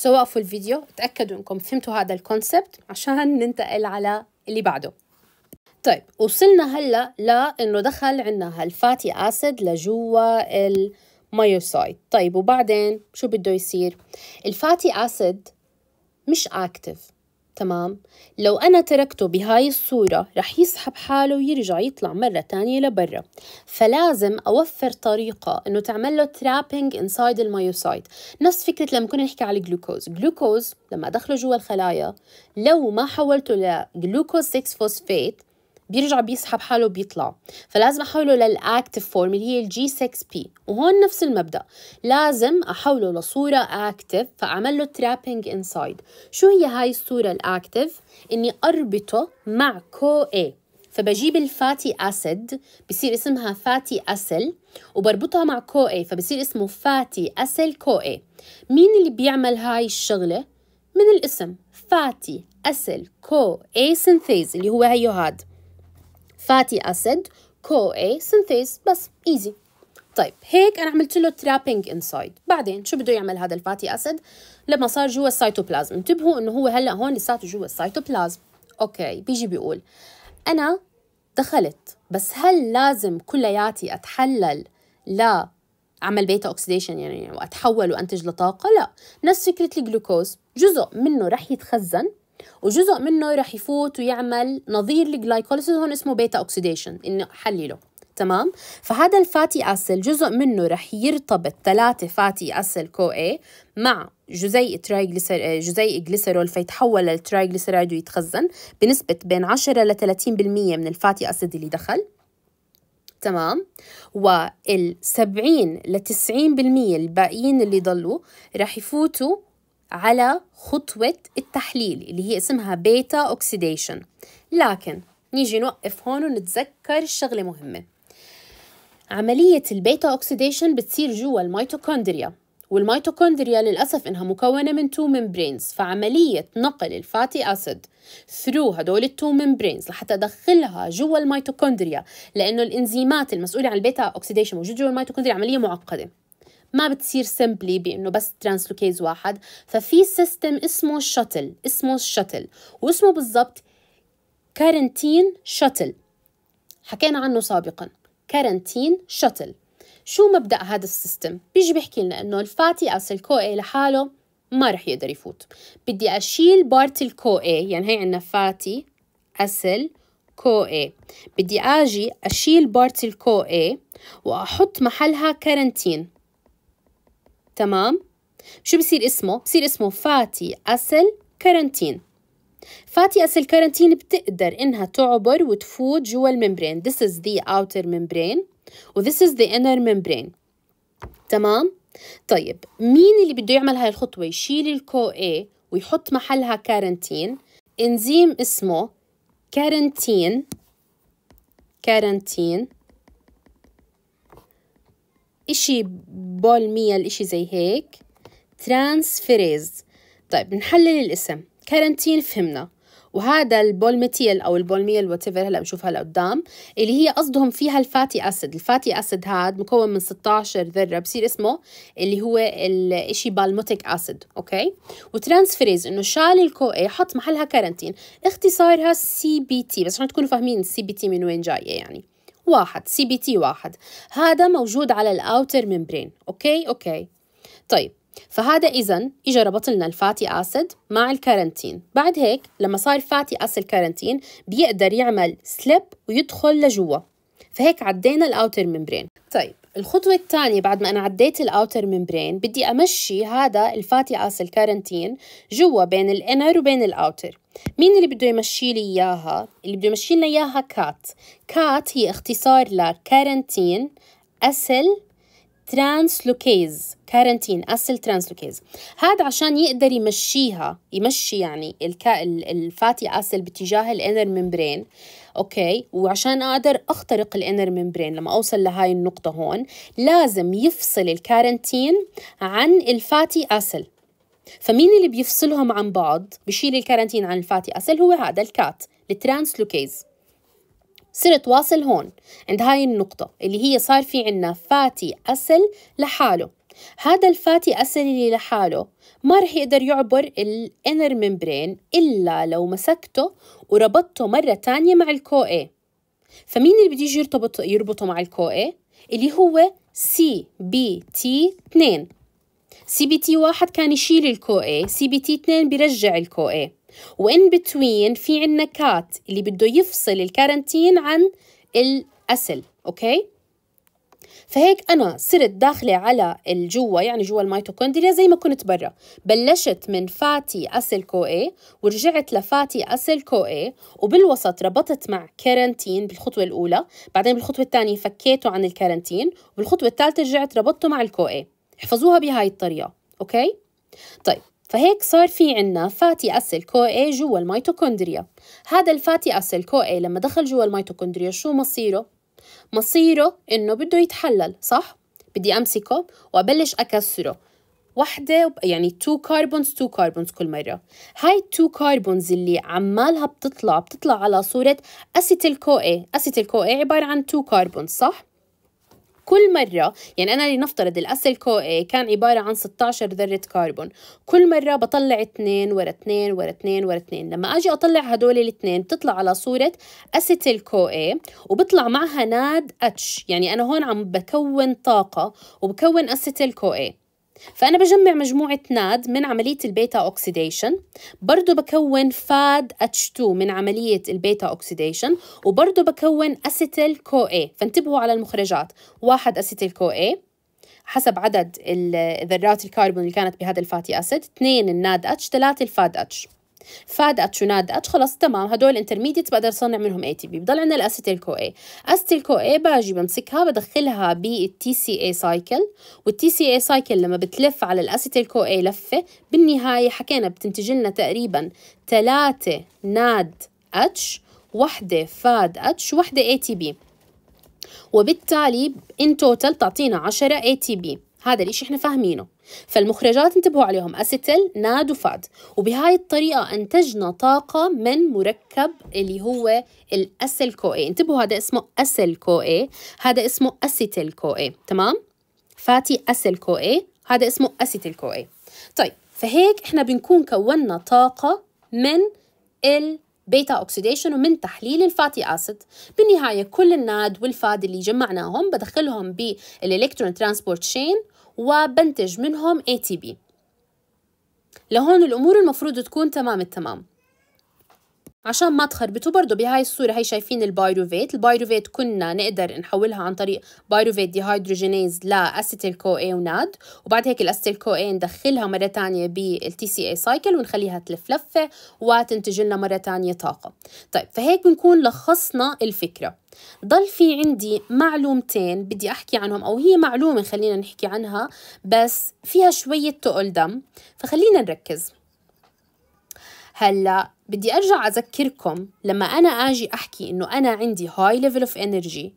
سو وقفوا الفيديو تأكدوا انكم فهمتوا هذا الكونسبت عشان ننتقل على اللي بعده طيب وصلنا هلا لانه دخل عندنا هالفاتي اسيد لجوا المايوسايت طيب وبعدين شو بده يصير الفاتي اسيد مش اكتف تمام لو انا تركته بهاي الصوره رح يسحب حاله ويرجع يطلع مره تانية لبرا فلازم اوفر طريقه انه تعمل له ترابينج انسايد المايوسايت نفس فكره لما كنا نحكي على الجلوكوز جلوكوز لما ادخله جوا الخلايا لو ما حولته لجلوكوز 6 فوسفيت بيرجع بيسحب حاله بيطلع فلازم احوله للاكتف فورم اللي هي الجي 6 بي وهون نفس المبدا لازم احوله لصوره اكتف فاعمل له ترابينج انسايد شو هي هاي الصوره الاكتف اني اربطه مع كو اي فبجيب الفاتي اسيد بصير اسمها فاتي اسل وبربطها مع كو اي فبصير اسمه فاتي اسل كو اي مين اللي بيعمل هاي الشغله من الاسم فاتي أسل كو أي سينثيز اللي هو هيو هاد فاتي اسيد كو اي سنثيز بس ايزي طيب هيك انا عملت له ترابينج انسايد بعدين شو بده يعمل هذا الفاتي اسيد لما صار جوا السيتوبلازم انتبهوا انه هو هلا هون لساته جوا السيتوبلازم اوكي بيجي بيقول انا دخلت بس هل لازم كلياتي اتحلل لا عمل بيتا اوكسيديشن يعني واتحول وانتج لطاقه لا نفس فكره الجلوكوز جزء منه رح يتخزن وجزء منه رح يفوت ويعمل نظير الجلايكوليسيس هون اسمه بيتا اوكسيديشن انه حلله تمام فهذا الفاتي اسل جزء منه رح يرتبط ثلاثة فاتي اسل كو اي مع جزيء تريجليسر آه، جزيء جليسرول فيتحول للتريجليسرايد ويتخزن بنسبة بين 10 ل 30% من الفاتي اسيد اللي دخل تمام وال 70 ل 90% الباقيين اللي ضلوا رح يفوتوا على خطوة التحليل اللي هي اسمها بيتا أوكسيديشن لكن نيجي نوقف هون ونتذكر شغلة مهمة عملية البيتا أوكسيديشن بتصير جوا الميتوكوندريا والميتوكوندريا للأسف إنها مكونة من تو ممبرينز فعملية نقل الفاتي أسيد ثرو هدول التو ممبرينز لحتى أدخلها جوا الميتوكوندريا لأنه الإنزيمات المسؤولة عن البيتا أوكسيديشن موجودة جوا الميتوكوندريا عملية معقدة ما بتصير سمبلي بانه بس ترانسلوكيز واحد ففي سيستم اسمه شتل اسمه الشتل واسمه بالضبط كارنتين شتل حكينا عنه سابقا كارنتين شتل شو مبدا هذا السيستم بيجي بيحكي لنا انه الفاتي اس الكو اي لحاله ما رح يقدر يفوت بدي اشيل بارت الكو اي يعني هي عندنا فاتي اسل كو اي بدي اجي اشيل بارت الكو اي واحط محلها كارنتين تمام شو بصير اسمه بصير اسمه فاتي أسل كارنتين فاتي أسل كارنتين بتقدر إنها تعبر وتفوت جوا الممبرين this is the outer membrane و this is the inner membrane تمام طيب مين اللي بده يعمل هاي الخطوة يشيل الكو A ويحط محلها كارنتين انزيم اسمه كارنتين كارنتين إشي مية الإشي زي هيك ترانسفيريز طيب نحلل الاسم كارنتين فهمنا وهذا البولميتيل او البولميل واتيفر هلا بنشوفها لقدام اللي هي قصدهم فيها الفاتي اسيد الفاتي اسيد هاد مكون من 16 ذره بصير اسمه اللي هو الاشي بالموتيك اسيد اوكي وترانسفيريز انه شال الكو اي حط محلها كارنتين اختصارها سي بي تي بس عشان تكونوا فاهمين السي بي تي من وين جايه يعني واحد سي بي تي واحد هذا موجود على الاوتر ممبرين اوكي اوكي طيب فهذا اذا اجى ربط لنا الفاتي اسيد مع الكارنتين بعد هيك لما صار فاتي اسيد كارنتين بيقدر يعمل سليب ويدخل لجوا فهيك عدينا الاوتر ممبرين طيب الخطوة الثانية بعد ما أنا عديت الأوتر ممبرين بدي أمشي هذا الفاتي آسل كارنتين جوا بين الإنر وبين الأوتر مين اللي بده يمشي لي إياها؟ اللي بده يمشي لنا إياها كات كات هي اختصار لكارنتين أسل ترانسلوكيز كارنتين اسل ترانسلوكيز هذا عشان يقدر يمشيها يمشي يعني الكا... الفاتي اسل باتجاه الانر ممبرين اوكي وعشان اقدر اخترق الانر ممبرين لما اوصل لهاي النقطه هون لازم يفصل الكارنتين عن الفاتي اسل فمين اللي بيفصلهم عن بعض بشيل الكارانتين عن الفاتي أسل هو هذا الكات الترانسلوكيز صرت واصل هون عند هاي النقطة اللي هي صار في عنا فاتي أسل لحاله هذا الفاتي أسل اللي لحاله ما رح يقدر يعبر الانر ممبرين إلا لو مسكته وربطته مرة تانية مع الكو اي فمين اللي بده يجي يرتبط يربطه مع الكو اي اللي هو سي بي تي 2 سي بي تي واحد كان يشيل الكو اي سي بي تي اثنين بيرجع الكو اي وان بتوين في عنا كات اللي بده يفصل الكارنتين عن الأسل أوكي فهيك أنا صرت داخلة على الجوا يعني جوا الميتوكوندريا زي ما كنت برا بلشت من فاتي أسل كو اي ورجعت لفاتي أسل كو اي وبالوسط ربطت مع كارنتين بالخطوة الأولى بعدين بالخطوة الثانية فكيته عن الكارنتين وبالخطوة الثالثة رجعت ربطته مع الكو اي احفظوها بهاي الطريقة أوكي؟ طيب فهيك صار في عنا فاتي أسل كو اي جوا الميتوكوندريا هذا الفاتي أسل كو اي لما دخل جوا الميتوكوندريا شو مصيره؟ مصيره إنه بده يتحلل صح؟ بدي أمسكه وأبلش أكسره وحدة يعني تو كاربونز تو كاربونز كل مرة هاي التو كاربونز اللي عمالها بتطلع بتطلع على صورة أسيتيل كو اي أسيتيل كو اي عبارة عن تو كاربونز صح؟ كل مرة يعني أنا لنفترض الأسل إيه، كان عبارة عن 16 ذرة كربون كل مرة بطلع اثنين ورا اثنين ورا اثنين ورا اثنين لما أجي أطلع هدول الاثنين بتطلع على صورة أسيتيل اي وبطلع معها ناد اتش يعني أنا هون عم بكون طاقة وبكون أسيتيل اي فأنا بجمع مجموعة ناد من عملية البيتا أوكسيديشن برضو بكون فاد H2 من عملية البيتا أوكسيديشن وبرضو بكون أسيتيل كو اي فانتبهوا على المخرجات واحد أسيتيل كو اي حسب عدد ذرات الكربون اللي كانت بهذا الفاتي أسيد اثنين الناد H ثلاثة الفاد H فادقت شو اتش خلص تمام هدول انترميديت بقدر صنع منهم اي تي بي بضل عندنا الاسيتيل كو اي اسيتيل كو اي باجي بمسكها بدخلها بالتي سي اي سايكل والتي سي اي سايكل لما بتلف على الاسيتيل كو اي لفه بالنهايه حكينا بتنتج لنا تقريبا ثلاثه ناد اتش وحده فاد اتش وحده اي تي بي وبالتالي ان توتال تعطينا 10 اي تي بي هذا الشيء إحنا فاهمينه فالمخرجات انتبهوا عليهم أستل ناد وفاد وبهاي الطريقة أنتجنا طاقة من مركب اللي هو الأسل اي انتبهوا هذا اسمه أسل كو اي هذا اسمه أستل اي تمام فاتي أسل كو اي هذا اسمه أستل اي طيب فهيك إحنا بنكون كوننا طاقة من ال بيتا اوكسيديشن ومن تحليل الفاتي اسيد بالنهايه كل الناد والفاد اللي جمعناهم بدخلهم بالالكترون ترانسبورت شين وبنتج منهم ATP لهون الأمور المفروض تكون تمام التمام عشان ما تخربطوا برضه بهاي الصورة هي شايفين البايروفيت البايروفيت كنا نقدر نحولها عن طريق بايروفيت ديهايدروجينيز لأستيل كو اي وناد، وبعد هيك الأستيل كو اي ندخلها مرة تانية بالتي سي اي سايكل ونخليها تلف لفة وتنتج لنا مرة تانية طاقة طيب فهيك بنكون لخصنا الفكرة ضل في عندي معلومتين بدي أحكي عنهم أو هي معلومة خلينا نحكي عنها بس فيها شوية تقل دم فخلينا نركز هلا بدي ارجع اذكركم لما انا اجي احكي انه انا عندي هاي ليفل اوف انرجي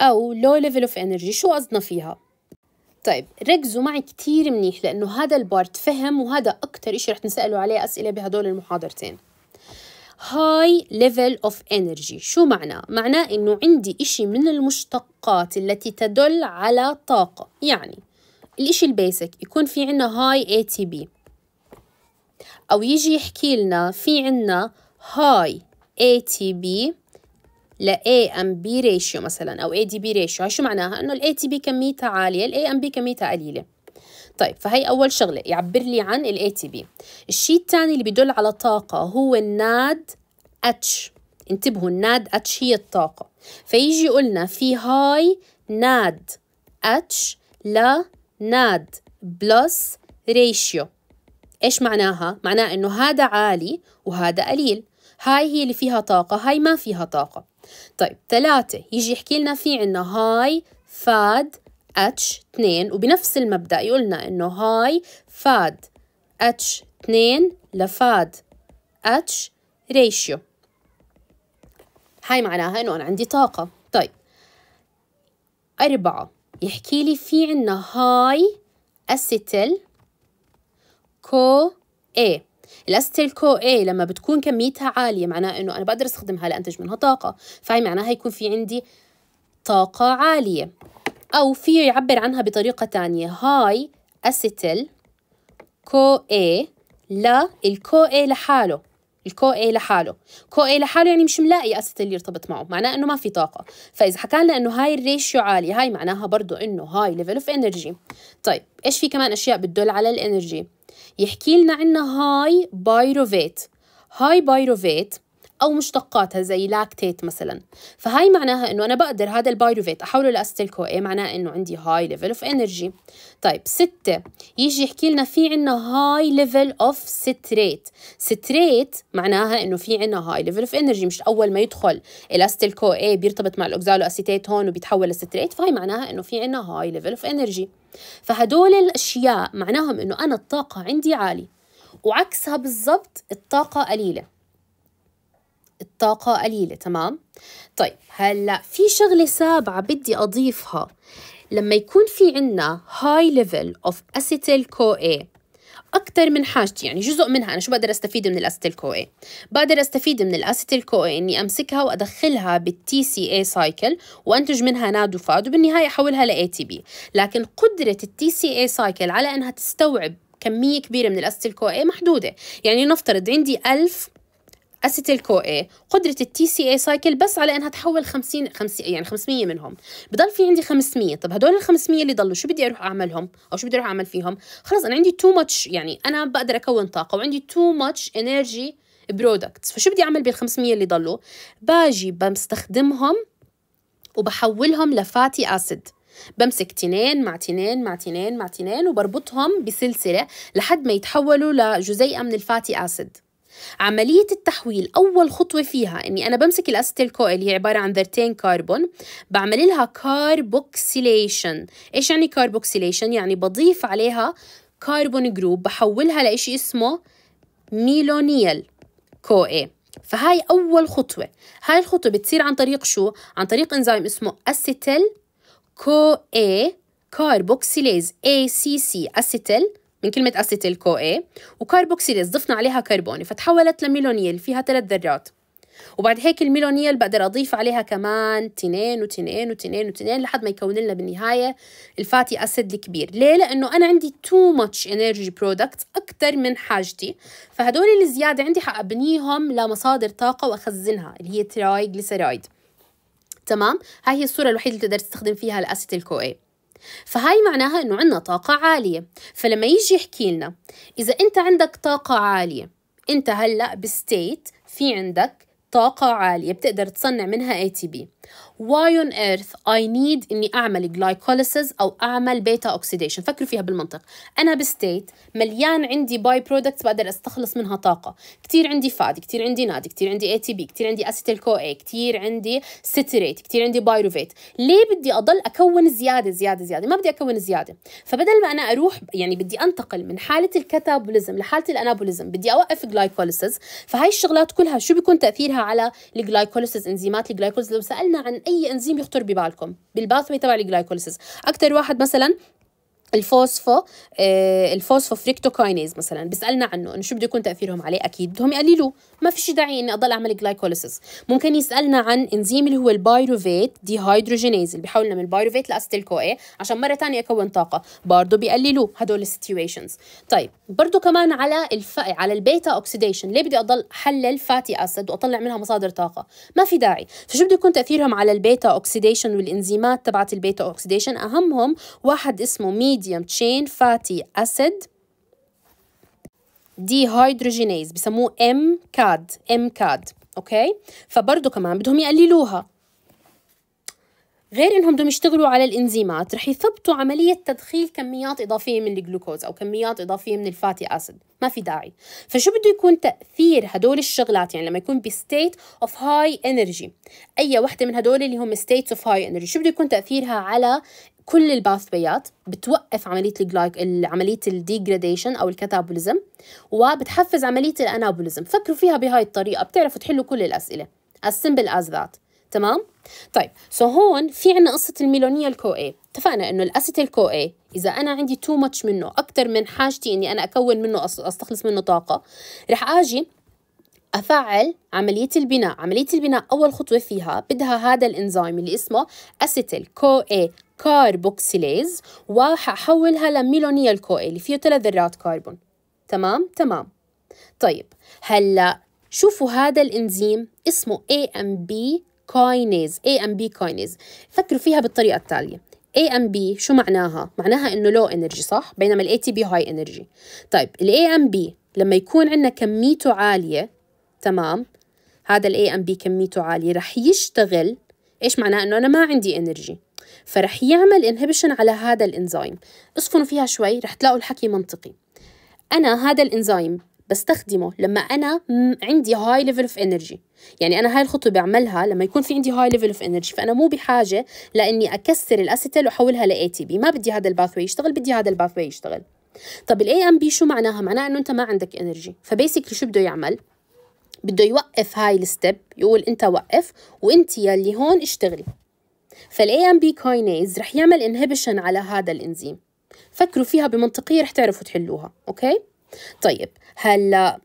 او لو ليفل اوف انرجي شو قصدنا فيها طيب ركزوا معي كتير منيح لأنه هذا البارت فهم وهذا أكتر إشي رح تنسالوا عليه أسئلة بهدول المحاضرتين هاي ليفل اوف انرجي شو معنى؟ معناه إنه عندي إشي من المشتقات التي تدل على طاقة يعني الإشي البيسك يكون في عنا هاي اي تي بي أو يجي يحكي لنا في عنا هاي ATP ل بي ratio مثلا أو ADB ratio هاي شو معناها؟ إنه تي ATP كميتها عالية ام بي كميتها قليلة طيب فهي أول شغلة يعبر لي عن تي ATP الشيء الثاني اللي بدل على طاقة هو الناد H انتبهوا الناد H هي الطاقة فيجي يقولنا في هاي ناد H ناد بلس ريشيو إيش معناها؟ معناه إنه هذا عالي وهذا قليل هاي هي اللي فيها طاقة هاي ما فيها طاقة طيب ثلاثة يجي يحكي لنا في عنا هاي فاد اتش 2 وبنفس المبدأ يقولنا إنه هاي فاد اتش 2 لفاد اتش ريشيو هاي معناها إنه أنا عندي طاقة طيب أربعة يحكي لي في عنا هاي أسيتل كو اي الاستيل كو اي لما بتكون كميتها عاليه معناها انه انا بقدر استخدمها لانتج منها طاقه فهي معناها يكون في عندي طاقه عاليه او في يعبر عنها بطريقه ثانيه هاي اسيتيل كو اي لا الكو اي لحاله الكو اي لحاله كو اي لحاله يعني مش ملاقي اسيتيل يرتبط معه معناه انه ما في طاقه فاذا حكى لنا انه هاي الريشيو عالي هاي معناها برضه انه هاي ليفل اوف انرجي طيب ايش في كمان اشياء بتدل على الانرجي يحكي لنا عنا هاي بايروفيت هاي بايروفيت أو مشتقاتها زي لاكتيت مثلا فهاي معناها أنه أنا بقدر هذا البايروفيت أحوله لأستيل كو اي معناه أنه عندي هاي ليفل أوف إنرجي طيب ستة يجي يحكي لنا في عنا هاي ليفل أوف ستريت ستريت معناها أنه في عنا هاي ليفل أوف إنرجي مش أول ما يدخل الأستيل اي بيرتبط مع الأوكزالو أسيتيت هون وبيتحول لستريت فهي معناها أنه في عنا هاي ليفل أوف إنرجي فهدول الأشياء معناهم أنه أنا الطاقة عندي عالي وعكسها بالضبط الطاقة قليلة الطاقة قليلة تمام طيب هلا في شغلة سابعة بدي أضيفها لما يكون في عنا high level of acetyl CoA أكثر من حاجتي يعني جزء منها أنا شو بقدر أستفيد من الأسيتيل كو إي؟ بقدر أستفيد من الأسيتيل كو إي إني أمسكها وأدخلها بالتي سي اي سايكل وأنتج منها ناد وفاد وبالنهاية أحولها لأي تي بي لكن قدرة التي سي اي سايكل على أنها تستوعب كمية كبيرة من الأسيتيل كو إي محدودة يعني نفترض عندي 1000 اسيتيل كو اي قدره التي سي اي سايكل بس على انها تحول 50 50 يعني 500 منهم بضل في عندي 500 طب هدول ال 500 اللي ضلوا شو بدي اروح اعملهم او شو بدي اروح اعمل فيهم خلص انا عندي تو ماتش يعني انا بقدر اكون طاقه وعندي تو ماتش انرجي برودكتس فشو بدي اعمل بال 500 اللي ضلوا باجي بستخدمهم وبحولهم لفاتي اسيد بمسك تنين مع تنين مع تنين مع تنين وبربطهم بسلسله لحد ما يتحولوا لجزيئه من الفاتي اسيد عملية التحويل أول خطوة فيها إني أنا بمسك الأستيل كويل هي عبارة عن ذرتين كربون بعمل لها كاربوكسيليشن إيش يعني كاربوكسيليشن؟ يعني بضيف عليها كربون جروب بحولها لإشي اسمه ميلونيل كوئي فهاي أول خطوة هاي الخطوة بتصير عن طريق شو؟ عن طريق إنزيم اسمه أسيتيل كو اي كاربوكسيليز اي سي سي اسيتيل من كلمة أسيتيل كو اي وكاربوكسيليز ضفنا عليها كربون فتحولت لميلونيل فيها ثلاث ذرات وبعد هيك الميلونيل بقدر أضيف عليها كمان تنين وتنين وتنين وتنين لحد ما يكون لنا بالنهاية الفاتي أسيد الكبير ليه؟ لأنه أنا عندي تو ماتش انرجي برودكت أكثر من حاجتي فهدول الزيادة عندي حأبنيهم لمصادر طاقة وأخزنها اللي هي ترايجليسيرايد تمام؟ هاي هي الصورة الوحيدة اللي تقدر تستخدم فيها الأسيتيل كو اي فهاي معناها انه عندنا طاقة عالية فلما يجي يحكي لنا اذا انت عندك طاقة عالية انت هلا بستيت في عندك طاقة عالية بتقدر تصنع منها اي تي بي why on earth I need اني اعمل جلايكوليسيز او اعمل بيتا oxidation فكروا فيها بالمنطق انا بستيت مليان عندي باي برودكتس بقدر استخلص منها طاقه كثير عندي فاد كثير عندي نادي كثير عندي اي تي بي كثير عندي اسيتيل كو اي كثير عندي ستريت كثير عندي بايروفيت ليه بدي اضل اكون زياده زياده زياده ما بدي اكون زياده فبدل ما انا اروح يعني بدي انتقل من حاله الكتابوليزم لحاله الانابوليزم بدي اوقف جلايكوليسيز فهي الشغلات كلها شو بيكون تاثيرها على الجلايكوليسيز انزيمات الجلايكوليسيز لو سالنا عن اي انزيم يخطر ببالكم بالباثوي تبع الجلايكوليسيس اكثر واحد مثلا الفوسفو آه، الفوسفو فريكتوكاينيز مثلا بيسالنا عنه انه شو بده يكون تاثيرهم عليه اكيد بدهم يقللوه ما في شيء داعي اني اضل اعمل جلايكوليسيس ممكن يسالنا عن انزيم اللي هو البايروفيت دي هيدروجينيز اللي بيحولنا من البايروفيت كو اي عشان مره ثانيه اكون طاقه برضه بيقللوه هدول السيتويشنز طيب برضه كمان على الف... على البيتا اوكسيديشن ليه بدي اضل حلل فاتي اسيد واطلع منها مصادر طاقه ما في داعي فشو بده يكون تاثيرهم على البيتا اوكسيديشن والانزيمات تبعت البيتا اوكسيديشن اهمهم واحد اسمه ميد medium chain fatty acid dehydrogenase بسموه MCAD MCAD اوكي فبرضه كمان بدهم يقللوها غير انهم بدهم يشتغلوا على الانزيمات رح يثبطوا عمليه تدخيل كميات اضافيه من الجلوكوز او كميات اضافيه من الفاتي اسيد ما في داعي فشو بده يكون تاثير هدول الشغلات يعني لما يكون بستيت اوف هاي انرجي اي وحده من هدول اللي هم ستيتس اوف هاي انرجي شو بده يكون تاثيرها على كل الباثويات بتوقف عمليه الجلايك عمليه الديجراديشن او الكاتابوليزم وبتحفز عمليه الانابوليزم فكروا فيها بهاي الطريقه بتعرفوا تحلوا كل الاسئله as simple as that تمام طيب سو so هون في عنا قصه الميلونيا الكو اي اتفقنا انه الاسيتيل كو اي اذا انا عندي تو ماتش منه اكثر من حاجتي اني انا اكون منه استخلص منه طاقه رح اجي افعل عمليه البناء عمليه البناء اول خطوه فيها بدها هذا الانزيم اللي اسمه اسيتيل كو اي كاربوكسيليز وححولها لميلونيل كو اللي فيه ثلاث ذرات كربون تمام تمام طيب هلا شوفوا هذا الانزيم اسمه اي ام بي كاينيز بي كاينيز فكروا فيها بالطريقه التاليه اي ام بي شو معناها معناها انه لو انرجي صح بينما الاي تي بي هاي انرجي طيب الاي ام بي لما يكون عندنا كميته عاليه تمام هذا الاي ام بي كميته عاليه رح يشتغل ايش معناه انه انا ما عندي انرجي فرح يعمل انهبشن على هذا الانزيم اصفنوا فيها شوي رح تلاقوا الحكي منطقي انا هذا الانزيم بستخدمه لما انا عندي هاي ليفل اوف انرجي يعني انا هاي الخطوه بعملها لما يكون في عندي هاي ليفل اوف انرجي فانا مو بحاجه لاني اكسر الاسيتيل واحولها لاي تي بي ما بدي هذا الباث يشتغل بدي هذا الباث يشتغل طب الاي ام بي شو معناها معناها انه انت ما عندك انرجي فبيسكلي شو بده يعمل بده يوقف هاي الستيب يقول انت وقف وانت يلي هون اشتغلي فالاي ام بي كاينيز رح يعمل انهبيشن على هذا الانزيم فكروا فيها بمنطقيه رح تعرفوا تحلوها اوكي طيب هلا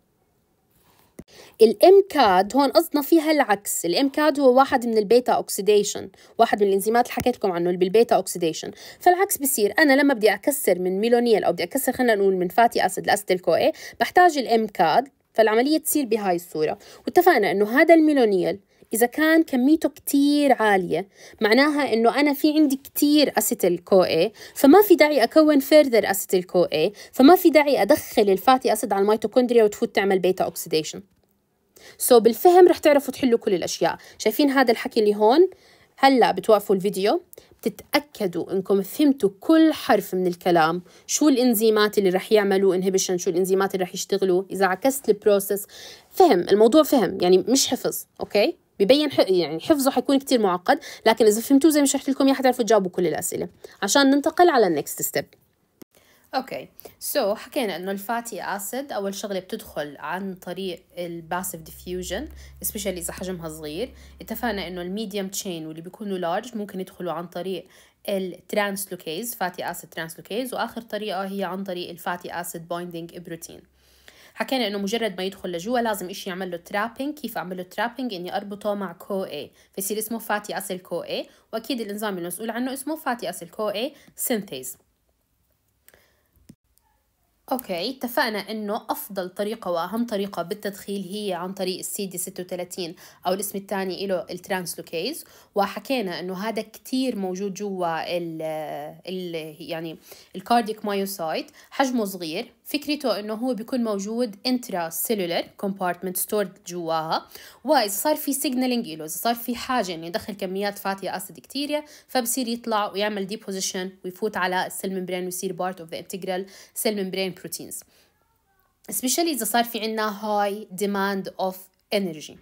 الام كاد هون قصدنا فيها العكس الام كاد هو واحد من البيتا اوكسيديشن واحد من الانزيمات اللي حكيت لكم عنه بالبيتا اوكسيديشن فالعكس بصير انا لما بدي اكسر من ميلونيل او بدي اكسر خلينا نقول من فاتي اسيد كو اي بحتاج الام كاد فالعملية تصير بهاي الصورة واتفقنا انه هذا الميلونيل إذا كان كميته كتير عالية معناها إنه أنا في عندي كتير أسيتيل كو اي فما في داعي أكون فيرذر أسيتيل كو اي فما في داعي أدخل الفاتي أسيد على الميتوكوندريا وتفوت تعمل بيتا أوكسيديشن سو so, بالفهم رح تعرفوا تحلوا كل الأشياء شايفين هذا الحكي اللي هون هلا بتوقفوا الفيديو بتتأكدوا انكم فهمتوا كل حرف من الكلام شو الانزيمات اللي رح يعملوا انهبيشن شو الانزيمات اللي رح يشتغلوا اذا عكست البروسس فهم الموضوع فهم يعني مش حفظ اوكي ببين يعني حفظه حيكون كتير معقد لكن اذا فهمتوه زي ما شرحت لكم يا حتعرفوا تجاوبوا كل الاسئله عشان ننتقل على النكست ستيب اوكي سو حكينا انه الفاتي اسيد اول شغله بتدخل عن طريق الباسيف ديفيوجن سبيشالي اذا حجمها صغير اتفقنا انه الميديوم تشين واللي بيكونوا لارج ممكن يدخلوا عن طريق الترانسلوكيز فاتي اسيد ترانسلوكيز واخر طريقه هي عن طريق الفاتي اسيد بايندينج بروتين حكينا انه مجرد ما يدخل لجوا لازم شيء يعمل له ترابينج كيف اعمل له ترابينج اني اربطه مع كو اي فيصير اسمه فاتي اسيل كو اي واكيد الانزيم المسؤول عنه اسمه فاتي اسيل كو اي سينثيز اوكي اتفقنا انه افضل طريقة واهم طريقة بالتدخيل هي عن طريق السي دي 36 او الاسم الثاني له الترانسلوكيز وحكينا انه هذا كتير موجود جوا ال ال يعني الكارديك مايوسايت حجمه صغير فكرته انه هو بيكون موجود انترا سيلولر كومبارتمنت ستورد جواها واذا صار في سيجنالينج له اذا صار في حاجه انه يدخل كميات فاتيه اسيد كتيرية فبصير يطلع ويعمل ديبوزيشن ويفوت على السيل ممبرين ويصير بارت اوف ذا انتجرال سيل ممبرين بروتينز especially اذا صار في عندنا هاي demand of energy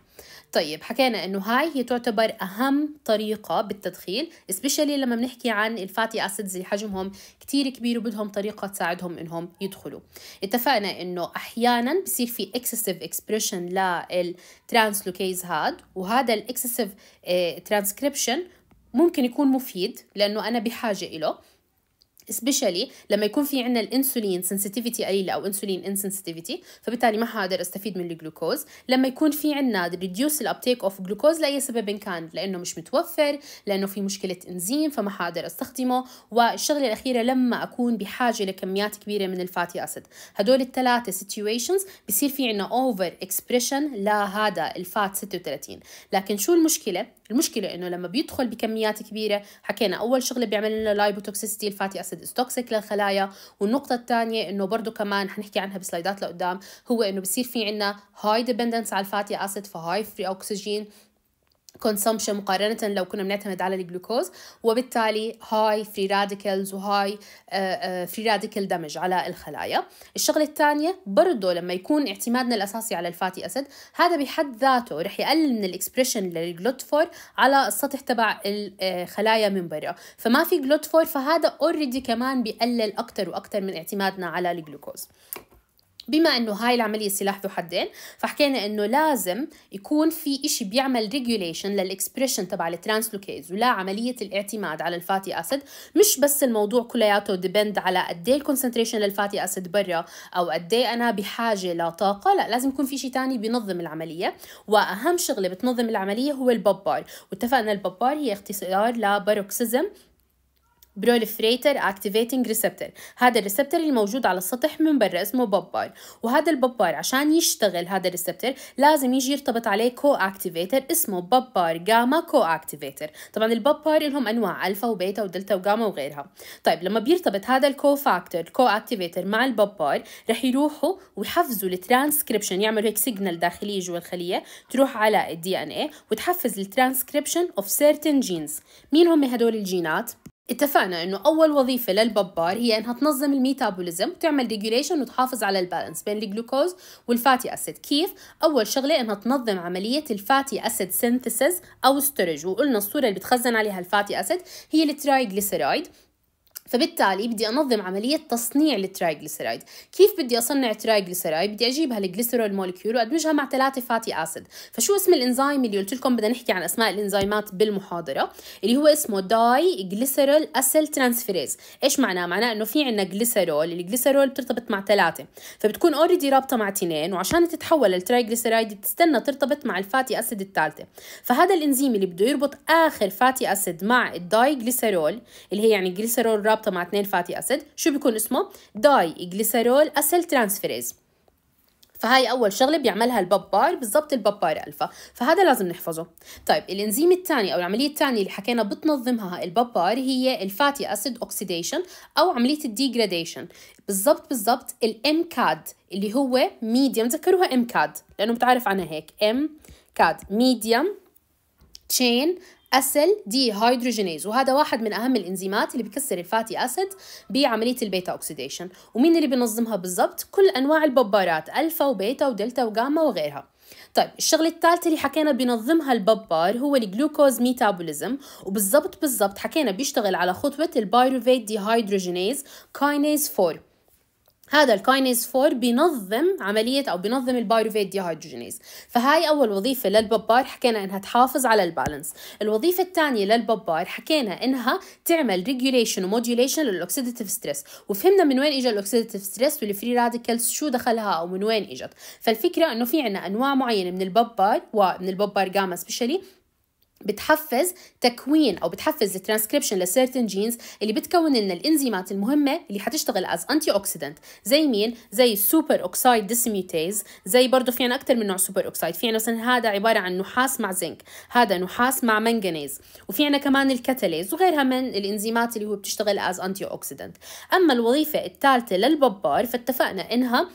طيب حكينا انه هاي هي تعتبر اهم طريقه بالتدخين سبيشالي لما بنحكي عن الفاتي اسيدز اللي حجمهم كتير كبير وبدهم طريقه تساعدهم انهم يدخلوا اتفقنا انه احيانا بصير في اكسسيف اكسبريشن للترانسلوكيز هاد وهذا الاكسسيف آه، ترانسكريبشن ممكن يكون مفيد لانه انا بحاجه له سبيشالي لما يكون في عندنا الانسولين سنسيتيفيتي قليله او انسولين انسنسيتيفيتي فبالتالي ما حقدر استفيد من الجلوكوز لما يكون في عندنا ريديوس الابتيك اوف جلوكوز لاي سبب كان لانه مش متوفر لانه في مشكله انزيم فما حقدر استخدمه والشغله الاخيره لما اكون بحاجه لكميات كبيره من الفاتي اسيد هدول الثلاثه سيتويشنز بصير في عندنا اوفر اكسبريشن لهذا الفات 36 لكن شو المشكله المشكله انه لما بيدخل بكميات كبيره حكينا اول شغله بيعمل لنا لايبوتوكسيستي الفاتي اسيد از توكسيك للخلايا والنقطه الثانيه انه برضه كمان حنحكي عنها بسلايدات لقدام هو انه بصير في عندنا هاي ديبندنس على الفاتي اسيد فهاي فري اوكسجين consumption مقارنة لو كنا بنعتمد على الجلوكوز وبالتالي هاي فري راديكلز وهاي فري راديكل دمج على الخلايا الشغلة الثانية برضه لما يكون اعتمادنا الأساسي على الفاتي أسد هذا بحد ذاته رح يقلل من الإكسبريشن للجلوتفور على السطح تبع الخلايا آه، من برا فما في جلوتفور فهذا اوريدي كمان بيقلل أكتر وأكتر من اعتمادنا على الجلوكوز بما انه هاي العمليه سلاح ذو حدين فحكينا انه لازم يكون في إشي بيعمل ريجوليشن للاكسبريشن تبع الترانسلوكيز ولا عمليه الاعتماد على الفاتي اسيد مش بس الموضوع كلياته ديبند على قد ايه الكونسنتريشن للفاتي اسيد برا او قد ايه انا بحاجه لطاقه لا لازم يكون في شيء ثاني بينظم العمليه واهم شغله بتنظم العمليه هو الببار واتفقنا الببار هي اختصار لباروكسيزم بروليفريتر اكتيفيتنج ريسبتر هذا الريسبتر الموجود على السطح من برا اسمه بابار وهذا البابار عشان يشتغل هذا الريسبتر لازم يجي يرتبط عليه كو اكتيفيتر اسمه بابار جاما كو اكتيفيتر طبعا البابار لهم انواع الفا وبيتا ودلتا وجاما وغيرها طيب لما بيرتبط هذا الكو فاكتور كو اكتيفيتر مع البابار رح يروحوا ويحفزوا الترانسكريبشن يعملوا هيك سيجنال داخليه جوا الخليه تروح على الدي ان اي وتحفز الترانسكريبشن اوف سيرتن جينز مين هم هدول الجينات اتفقنا انه اول وظيفه للببار هي انها تنظم الميتابوليزم وتعمل ريجوليشن وتحافظ على البالانس بين الجلوكوز والفاتي اسيد كيف اول شغله انها تنظم عمليه الفاتي اسيد سينثيسيس او ستورج وقلنا الصوره اللي بتخزن عليها الفاتي اسيد هي الترايجليسيرايد فبالتالي بدي انظم عمليه تصنيع الترايجليسيرايد كيف بدي اصنع ترايجليسيرايد بدي اجيب هالجليسرول مولكيول وادمجها مع ثلاثه فاتي اسيد فشو اسم الانزيم اللي قلت لكم بدنا نحكي عن اسماء الانزيمات بالمحاضره اللي هو اسمه داي جليسرول اسيل ترانسفيريز ايش معناه معناه انه في عندنا جليسرول الجليسرول بترتبط مع ثلاثه فبتكون اوريدي رابطه مع اثنين وعشان تتحول للترايجليسيرايد بتستنى ترتبط مع الفاتي اسيد الثالثه فهذا الانزيم اللي بده يربط اخر فاتي اسيد مع الداي جليسرول اللي هي يعني جليسرول رابطه مع اثنين فاتي اسيد شو بيكون اسمه داي جليسرول اسيل ترانسفيريز فهاي اول شغله بيعملها البابار بالضبط البابار الفا فهذا لازم نحفظه طيب الانزيم الثاني او العمليه الثانيه اللي حكينا بتنظمها البابار هي الفاتي اسيد اوكسيديشن او عمليه الديجراديشن بالضبط بالضبط الام كاد اللي هو ميديم تذكروها ام كاد لانه متعارف عنها هيك ام كاد ميديم تشين اسيل دي هيدروجينيز وهذا واحد من اهم الانزيمات اللي بكسر الفاتي اسيد بعمليه البيتا اوكسيديشن ومين اللي بنظمها بالضبط كل انواع الببارات الفا وبيتا ودلتا وجاما وغيرها طيب الشغله الثالثه اللي حكينا بنظمها الببار هو الجلوكوز ميتابوليزم وبالضبط بالضبط حكينا بيشتغل على خطوه البايروفيت دي هيدروجينيز كاينيز 4 هذا الكاينيز 4 بينظم عملية أو بينظم البايروفيت ديهيدروجينيز فهاي أول وظيفة للببار حكينا إنها تحافظ على البالانس الوظيفة الثانية للببار حكينا إنها تعمل ريجوليشن وموديوليشن للأكسيدتيف ستريس وفهمنا من وين إجا الأكسيدتيف ستريس والفري راديكلز شو دخلها أو من وين إجت فالفكرة إنه في عنا أنواع معينة من الببار ومن الببار جاما سبيشالي بتحفز تكوين او بتحفز الترانسكريبشن لسيرتن جينز اللي بتكون لنا الانزيمات المهمه اللي حتشتغل از انتي اوكسيدنت زي مين زي السوبر اوكسايد ديسميتيز زي برضه في عنا اكثر من نوع سوبر اوكسايد في عنا مثلا هذا عباره عن نحاس مع زنك هذا نحاس مع منغنيز وفي عنا كمان الكاتاليز وغيرها من الانزيمات اللي هو بتشتغل از انتي اوكسيدنت اما الوظيفه الثالثه للببار فاتفقنا انها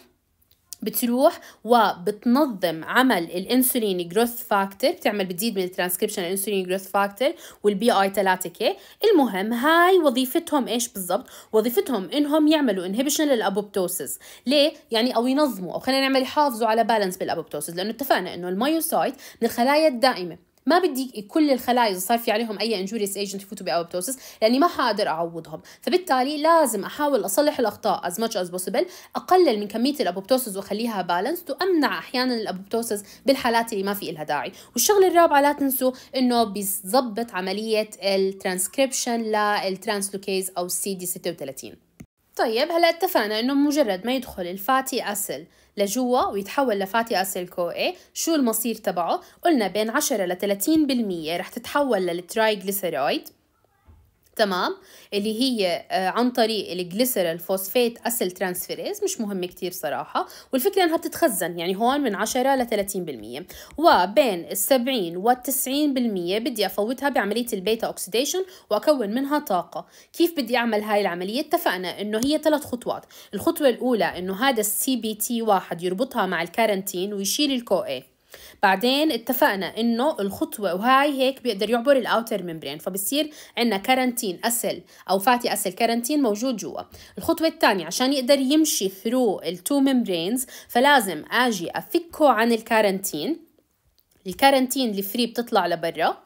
بتروح وبتنظم عمل الانسولين جروث فاكتور بتعمل بتزيد من الترانسكريبشن الانسولين جروث فاكتور والبي اي 3 كي المهم هاي وظيفتهم ايش بالضبط وظيفتهم انهم يعملوا انهبيشن للابوبتوسيس ليه يعني او ينظموا او خلينا نعمل يحافظوا على بالانس بالابوبتوسيس لانه اتفقنا انه المايوسايت من الخلايا الدائمه ما بدي كل الخلايا اذا صار في عليهم اي انجوريس ايجنت يفوتوا باوبتوسس لاني ما حقدر اعوضهم فبالتالي لازم احاول اصلح الاخطاء از ماتش از بوسيبل اقلل من كميه الابوبتوسس واخليها بالانس وامنع احيانا الابوبتوسس بالحالات اللي ما في لها داعي والشغله الرابعه لا تنسوا انه بيظبط عمليه الترانسكريبشن للترانسلوكيز او السي دي 36 طيب هلا اتفقنا انه مجرد ما يدخل الفاتي اسل لجوا ويتحول لفاتي اسيل كوئي شو المصير تبعه قلنا بين 10 ل 30% رح تتحول للترايجليسيرايد تمام اللي هي آه، عن طريق الجليسرال فوسفيت اسل ترانسفيريز مش مهم كتير صراحه والفكره انها بتتخزن يعني هون من 10 ل 30% وبين ال 70 وال 90% بدي افوتها بعمليه البيتا اوكسيديشن واكون منها طاقه كيف بدي اعمل هاي العمليه اتفقنا انه هي ثلاث خطوات الخطوه الاولى انه هذا السي بي تي واحد يربطها مع الكارنتين ويشيل الكو اي بعدين اتفقنا انه الخطوه وهاي هيك بيقدر يعبر الاوتر ميمبرين فبصير عندنا كارنتين اسل او فاتي اسل كارنتين موجود جوا الخطوه الثانيه عشان يقدر يمشي ثرو التو ميمبرينز فلازم اجي افكه عن الكارنتين الكارنتين الفري بتطلع لبرا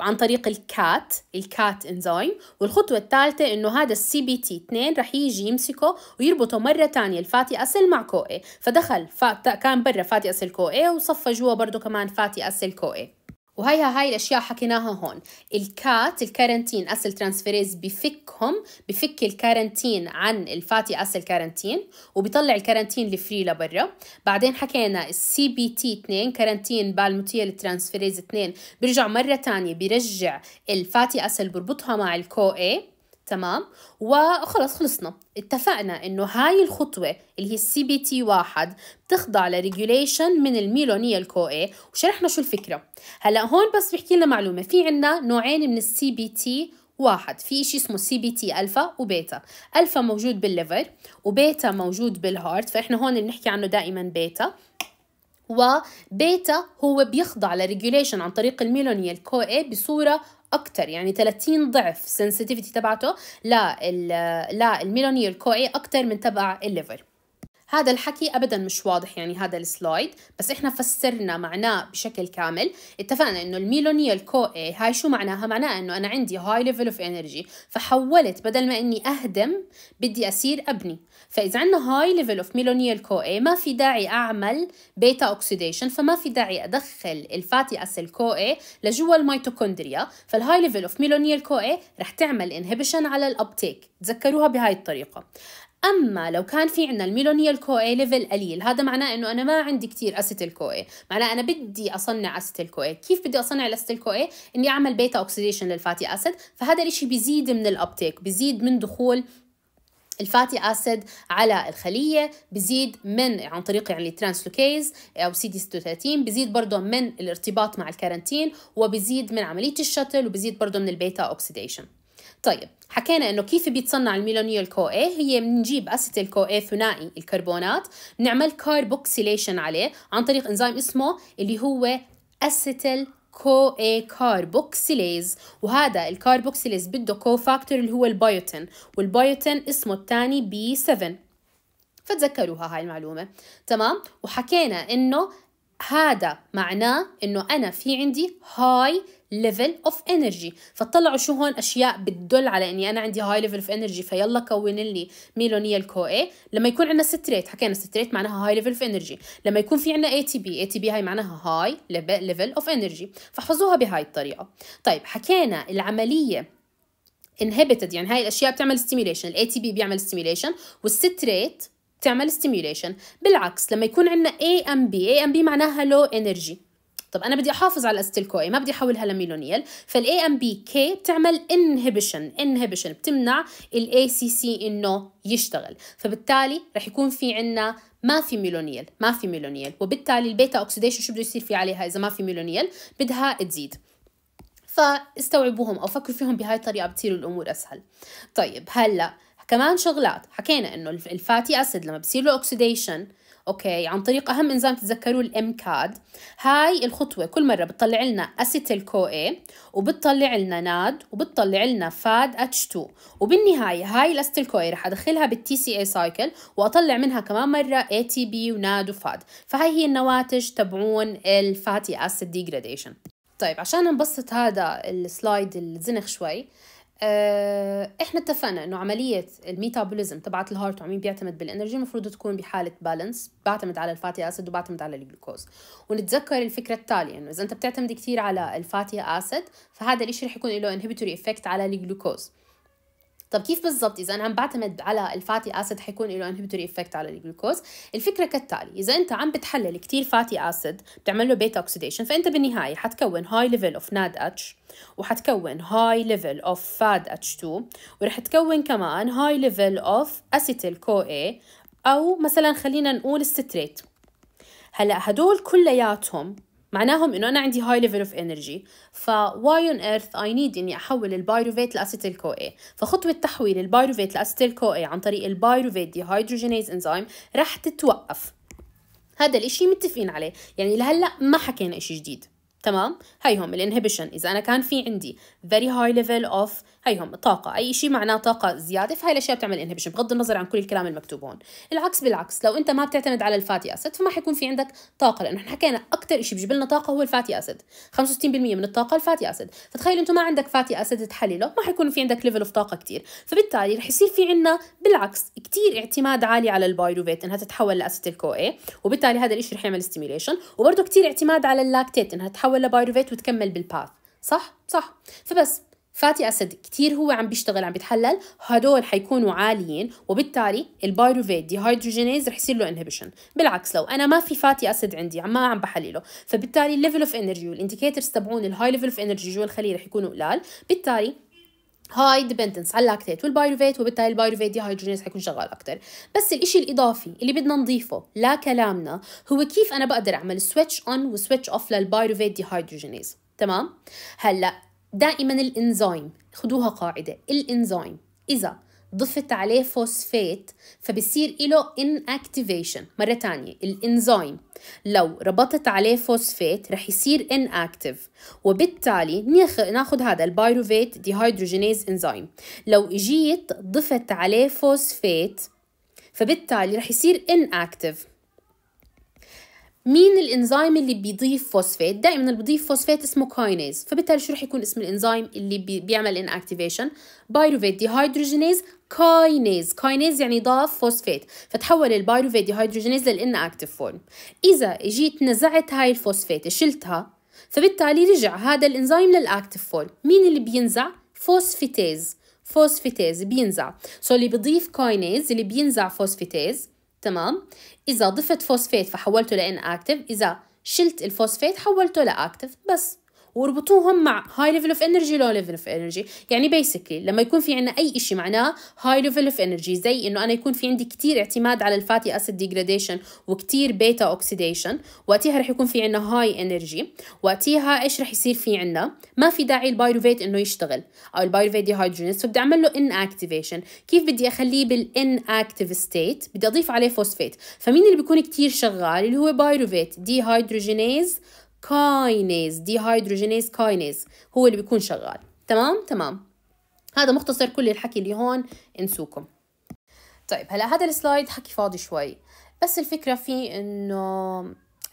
عن طريق الكات الكات انزيم والخطوة الثالثة انه هذا السي بي تي 2 رح يجي يمسكه ويربطه مرة ثانية الفاتي اسيل مع كو اي فدخل فات كان برا فاتي اسيل كو اي وصفى جوا برضه كمان فاتي اسيل كو اي وهيها هاي الاشياء حكيناها هون الكات الكارنتين اسل ترانسفيريز بفكهم بفك الكارنتين عن الفاتي اسل كارنتين وبيطلع الكارنتين الفري لبرا بعدين حكينا السي بي تي 2 كارنتين بالموتيل ترانسفيريز 2 بيرجع مره ثانيه بيرجع الفاتي اسل بربطها مع الكو اي تمام وخلص خلصنا اتفقنا انه هاي الخطوه اللي هي السي بي تي واحد بتخضع لريجوليشن من الميلونيا اي وشرحنا شو الفكره هلا هون بس بحكي لنا معلومه في عنا نوعين من السي بي تي واحد في شيء اسمه سي بي تي ألفا وبيتا ألفا موجود بالليفر وبيتا موجود بالهارت فإحنا هون بنحكي عنه دائما بيتا وبيتا هو بيخضع لريجوليشن عن طريق الميلونيا الكو اي بصورة اكثر يعني 30 ضعف سنسيتيفيتي تبعته لا لا الميلونيل كوعي اكثر من تبع الليفر هذا الحكي ابدا مش واضح يعني هذا السلايد بس احنا فسرنا معناه بشكل كامل اتفقنا انه الميلونيال كو اي هاي شو معناها معناها انه انا عندي هاي ليفل اوف انرجي فحولت بدل ما اني اهدم بدي اصير ابني فاذا عندنا هاي ليفل اوف ميلونيال كو اي ما في داعي اعمل بيتا اوكسيديشن فما في داعي ادخل الفاتي اسيل كو اي لجوا الميتوكوندريا فالهاي ليفل اوف ميلونيال كو اي رح تعمل انهبيشن على الابتيك تذكروها بهاي الطريقه اما لو كان في عندنا الميلونيال كوي ليفل قليل هذا معناه انه انا ما عندي كثير اسيتيل اي معناه انا بدي اصنع اسيتيل اي كيف بدي اصنع الاسيتيل اي اني اعمل بيتا اوكسيديشن للفاتي اسيد فهذا الشيء بيزيد من الابتيك بيزيد من دخول الفاتي اسيد على الخليه بزيد من عن طريق يعني الترانسلوكيز او سي دي 36 بزيد برضه من الارتباط مع الكارنتين وبزيد من عمليه الشتل وبزيد برضه من البيتا اوكسيديشن طيب حكينا انه كيف بيتصنع كو اي هي بنجيب اسيتيل كو اي ثنائي الكربونات بنعمل كاربوكسيليشن عليه عن طريق انزيم اسمه اللي هو اسيتيل كو اي كاربوكسيليز وهذا الكاربوكسيليز بده كو فاكتور اللي هو البيوتين والبيوتين اسمه الثاني بي 7 فتذكروها هاي المعلومة تمام وحكينا انه هذا معناه انه انا في عندي هاي ليفل اوف انرجي فطلعوا شو هون اشياء بتدل على اني انا عندي هاي ليفل اوف انرجي فيلا كون لي ميلونيال كو اي لما يكون عندنا ستريت حكينا ستريت معناها هاي ليفل اوف انرجي لما يكون في عندنا اي تي بي اي تي بي هاي معناها هاي ليفل اوف انرجي فاحفظوها بهاي الطريقه طيب حكينا العمليه انهبتد يعني هاي الاشياء بتعمل ستيميليشن الاي تي بي بيعمل ستيميليشن والستريت تعمل ستيميوليشن بالعكس لما يكون عندنا اي ام بي اي ام بي معناها لو انرجي طب انا بدي احافظ على الاستيل كوي ما بدي احولها لميلونيل فالاي ام بي كي بتعمل انهبيشن انهبيشن بتمنع الاي سي سي انه يشتغل فبالتالي رح يكون في عندنا ما في ميلونيل ما في ميلونيل وبالتالي البيتا اوكسيديشن شو بده يصير في عليها اذا ما في ميلونيل بدها تزيد فاستوعبوهم او فكروا فيهم بهاي الطريقه بتصير الامور اسهل طيب هلا هل كمان شغلات حكينا انه الفاتي اسيد لما بصير له اوكسيديشن اوكي عن طريق اهم انزيم تتذكروه كاد هاي الخطوه كل مره بتطلع لنا اسيتيل كو اي وبتطلع لنا ناد وبتطلع لنا فاد اتش 2 وبالنهايه هاي الاسيتيل كو اي رح ادخلها بالتي سي اي سايكل واطلع منها كمان مره اي تي بي وناد وفاد فهاي هي النواتج تبعون الفاتي اسيد ديجراديشن طيب عشان نبسط هذا السلايد الزنخ شوي احنا اتفقنا انه عمليه الميتابوليزم تبعت الهارت وعمين بيعتمد بالانرجي المفروض تكون بحاله بالانس بعتمد على الفاتي اسيد وبعتمد على الجلوكوز ونتذكر الفكره التاليه انه اذا انت بتعتمد كثير على الفاتي اسيد فهذا الشيء رح يكون له انهبيتوري افكت على الجلوكوز طب كيف بالضبط اذا انا عم بعتمد على الفاتي اسيد حيكون له انهبيتوري افكت على الجلوكوز الفكره كالتالي اذا انت عم بتحلل كتير فاتي اسيد بتعمل له بيتا اوكسيديشن فانت بالنهايه حتكون هاي ليفل اوف ناد اتش وحتكون هاي ليفل اوف فاد اتش 2 ورح تكون كمان هاي ليفل اوف اسيتيل كو اي او مثلا خلينا نقول الستريت هلا هدول كلياتهم معناهم انه انا عندي هاي ليفل اوف انرجي فواي اون ايرث اي نيد اني احول البايروفيت لاسيتيل كو اي فخطوه تحويل البايروفيت لاسيتيل كو اي عن طريق البايروفيت هيدروجينيز انزيم رح تتوقف هذا الاشي متفقين عليه يعني لهلا ما حكينا اشي جديد تمام هاي هم الانهبيشن اذا انا كان في عندي very high level of هيهم طاقه اي شيء معناه طاقه زياده فهي الاشياء بتعمل انهبيشن بغض النظر عن كل الكلام المكتوب هون العكس بالعكس لو انت ما بتعتمد على الفاتي اسيد فما حيكون في عندك طاقه لانه احنا حكينا اكثر شيء بيجيب لنا طاقه هو الفاتي اسيد 65% من الطاقه الفاتي اسيد فتخيل انت ما عندك فاتي اسيد تحلله ما حيكون في عندك ليفل اوف طاقه كثير فبالتالي رح يصير في عندنا بالعكس كثير اعتماد عالي على البايروفيت انها تتحول لاسيتيل كو إيه وبالتالي هذا الشيء رح يعمل ستيميليشن وبرضه كثير اعتماد على اللاكتيت انها تتحول لبايروفيت وتكمل بالباث صح صح فبس فاتي اسيد كثير هو عم بيشتغل عم بيتحلل هدول حيكونوا عاليين وبالتالي البايروفيت هيدروجينيز رح يصير له انهبيشن بالعكس لو انا ما في فاتي اسيد عندي عم ما عم بحلله فبالتالي الليفل اوف انرجي والانديكيتورز تبعون الهاي ليفل اوف انرجي جوا الخليه رح يكونوا قلال بالتالي هاي ديبندنس على اللاكتيت والبايروفيت وبالتالي البايروفيت هيدروجينيز حيكون شغال اكثر بس الإشي الاضافي اللي بدنا نضيفه لكلامنا هو كيف انا بقدر اعمل سويتش اون وسويتش اوف للبايروفيت هيدروجينيز تمام هلا دائما الانزيم خدوها قاعدة الانزيم إذا ضفت عليه فوسفات فبصير له ان اكتيفيشن مره تانية الانزيم لو ربطت عليه فوسفات رح يصير ان اكتيف وبالتالي ناخذ هذا البايروفيت ديهيدروجينيز انزيم لو اجيت ضفت عليه فوسفات فبالتالي رح يصير ان اكتيف مين الانزيم اللي بيضيف فوسفات دائما اللي بيضيف فوسفات اسمه كاينيز فبالتالي شو رح يكون اسم الانزيم اللي بي بيعمل ان اكتيفيشن بايروفيت ديهايدروجينيز كاينيز كاينيز يعني ضاف فوسفات فتحول البايروفيت ديهايدروجينيز للان اكتيف فورم اذا جيت نزعت هاي الفوسفات شلتها فبالتالي رجع هذا الانزيم للاكتيف فورم مين اللي بينزع فوسفيتيز فوسفيتيز بينزع سو so اللي بضيف كاينيز اللي بينزع فوسفيتيز تمام إذا ضفت فوسفيت فحولته لإن أكتف إذا شلت الفوسفيت حولته لأكتف بس واربطوهم مع هاي ليفل اوف انرجي لو ليفل اوف انرجي يعني بيسكلي لما يكون في عنا اي شيء معناه هاي ليفل اوف انرجي زي انه انا يكون في عندي كثير اعتماد على الفاتي اسيد ديجراديشن وكثير بيتا اوكسيديشن وقتها رح يكون في عنا هاي انرجي وقتها ايش رح يصير في عنا ما في داعي البايروفيت انه يشتغل او البايروفيت ديهايدروجينز فبدي اعمل له ان اكتيفيشن كيف بدي اخليه بالان اكتيف ستيت بدي اضيف عليه فوسفيت فمين اللي بيكون كثير شغال اللي هو بايروفيت ديهايدروجينيز كاينيز دي هيدروجينيز كاينيز هو اللي بيكون شغال تمام تمام هذا مختصر كل الحكي اللي هون انسوكم طيب هلا هذا السلايد حكي فاضي شوي بس الفكره فيه انه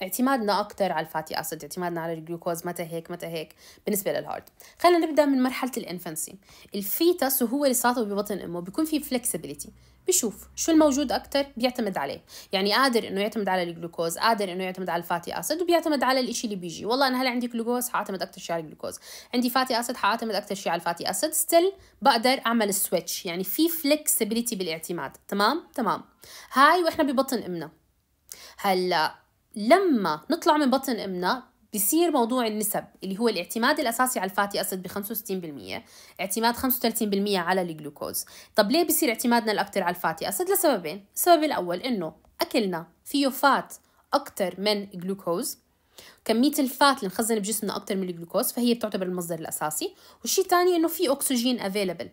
اعتمادنا اكثر على الفاتي اسيد اعتمادنا على الجلوكوز متى هيك متى هيك بالنسبه للهارد خلينا نبدا من مرحله الانفنسي الفيتس وهو لساته ببطن امه بيكون في فلكسبيليتي بشوف شو الموجود اكثر بيعتمد عليه يعني قادر انه يعتمد على الجلوكوز قادر انه يعتمد على الفاتي اسيد وبيعتمد على الإشي اللي بيجي والله انا هلا عندي جلوكوز حاعتمد اكثر شيء على الجلوكوز عندي فاتي اسيد حاعتمد اكثر شيء على الفاتي اسيد ستيل بقدر اعمل سويتش يعني في فلكسبيليتي بالاعتماد تمام تمام هاي واحنا ببطن امنا هلا لما نطلع من بطن امنا بصير موضوع النسب اللي هو الاعتماد الأساسي على الفاتي أسيد ب 65% اعتماد 35% على الجلوكوز طب ليه بصير اعتمادنا الاكثر على الفاتي أسيد لسببين السبب الأول إنه أكلنا فيه فات اكثر من جلوكوز كمية الفات اللي بجسمنا أكتر من الجلوكوز فهي بتعتبر المصدر الأساسي والشيء الثاني إنه في أكسجين أفيلبل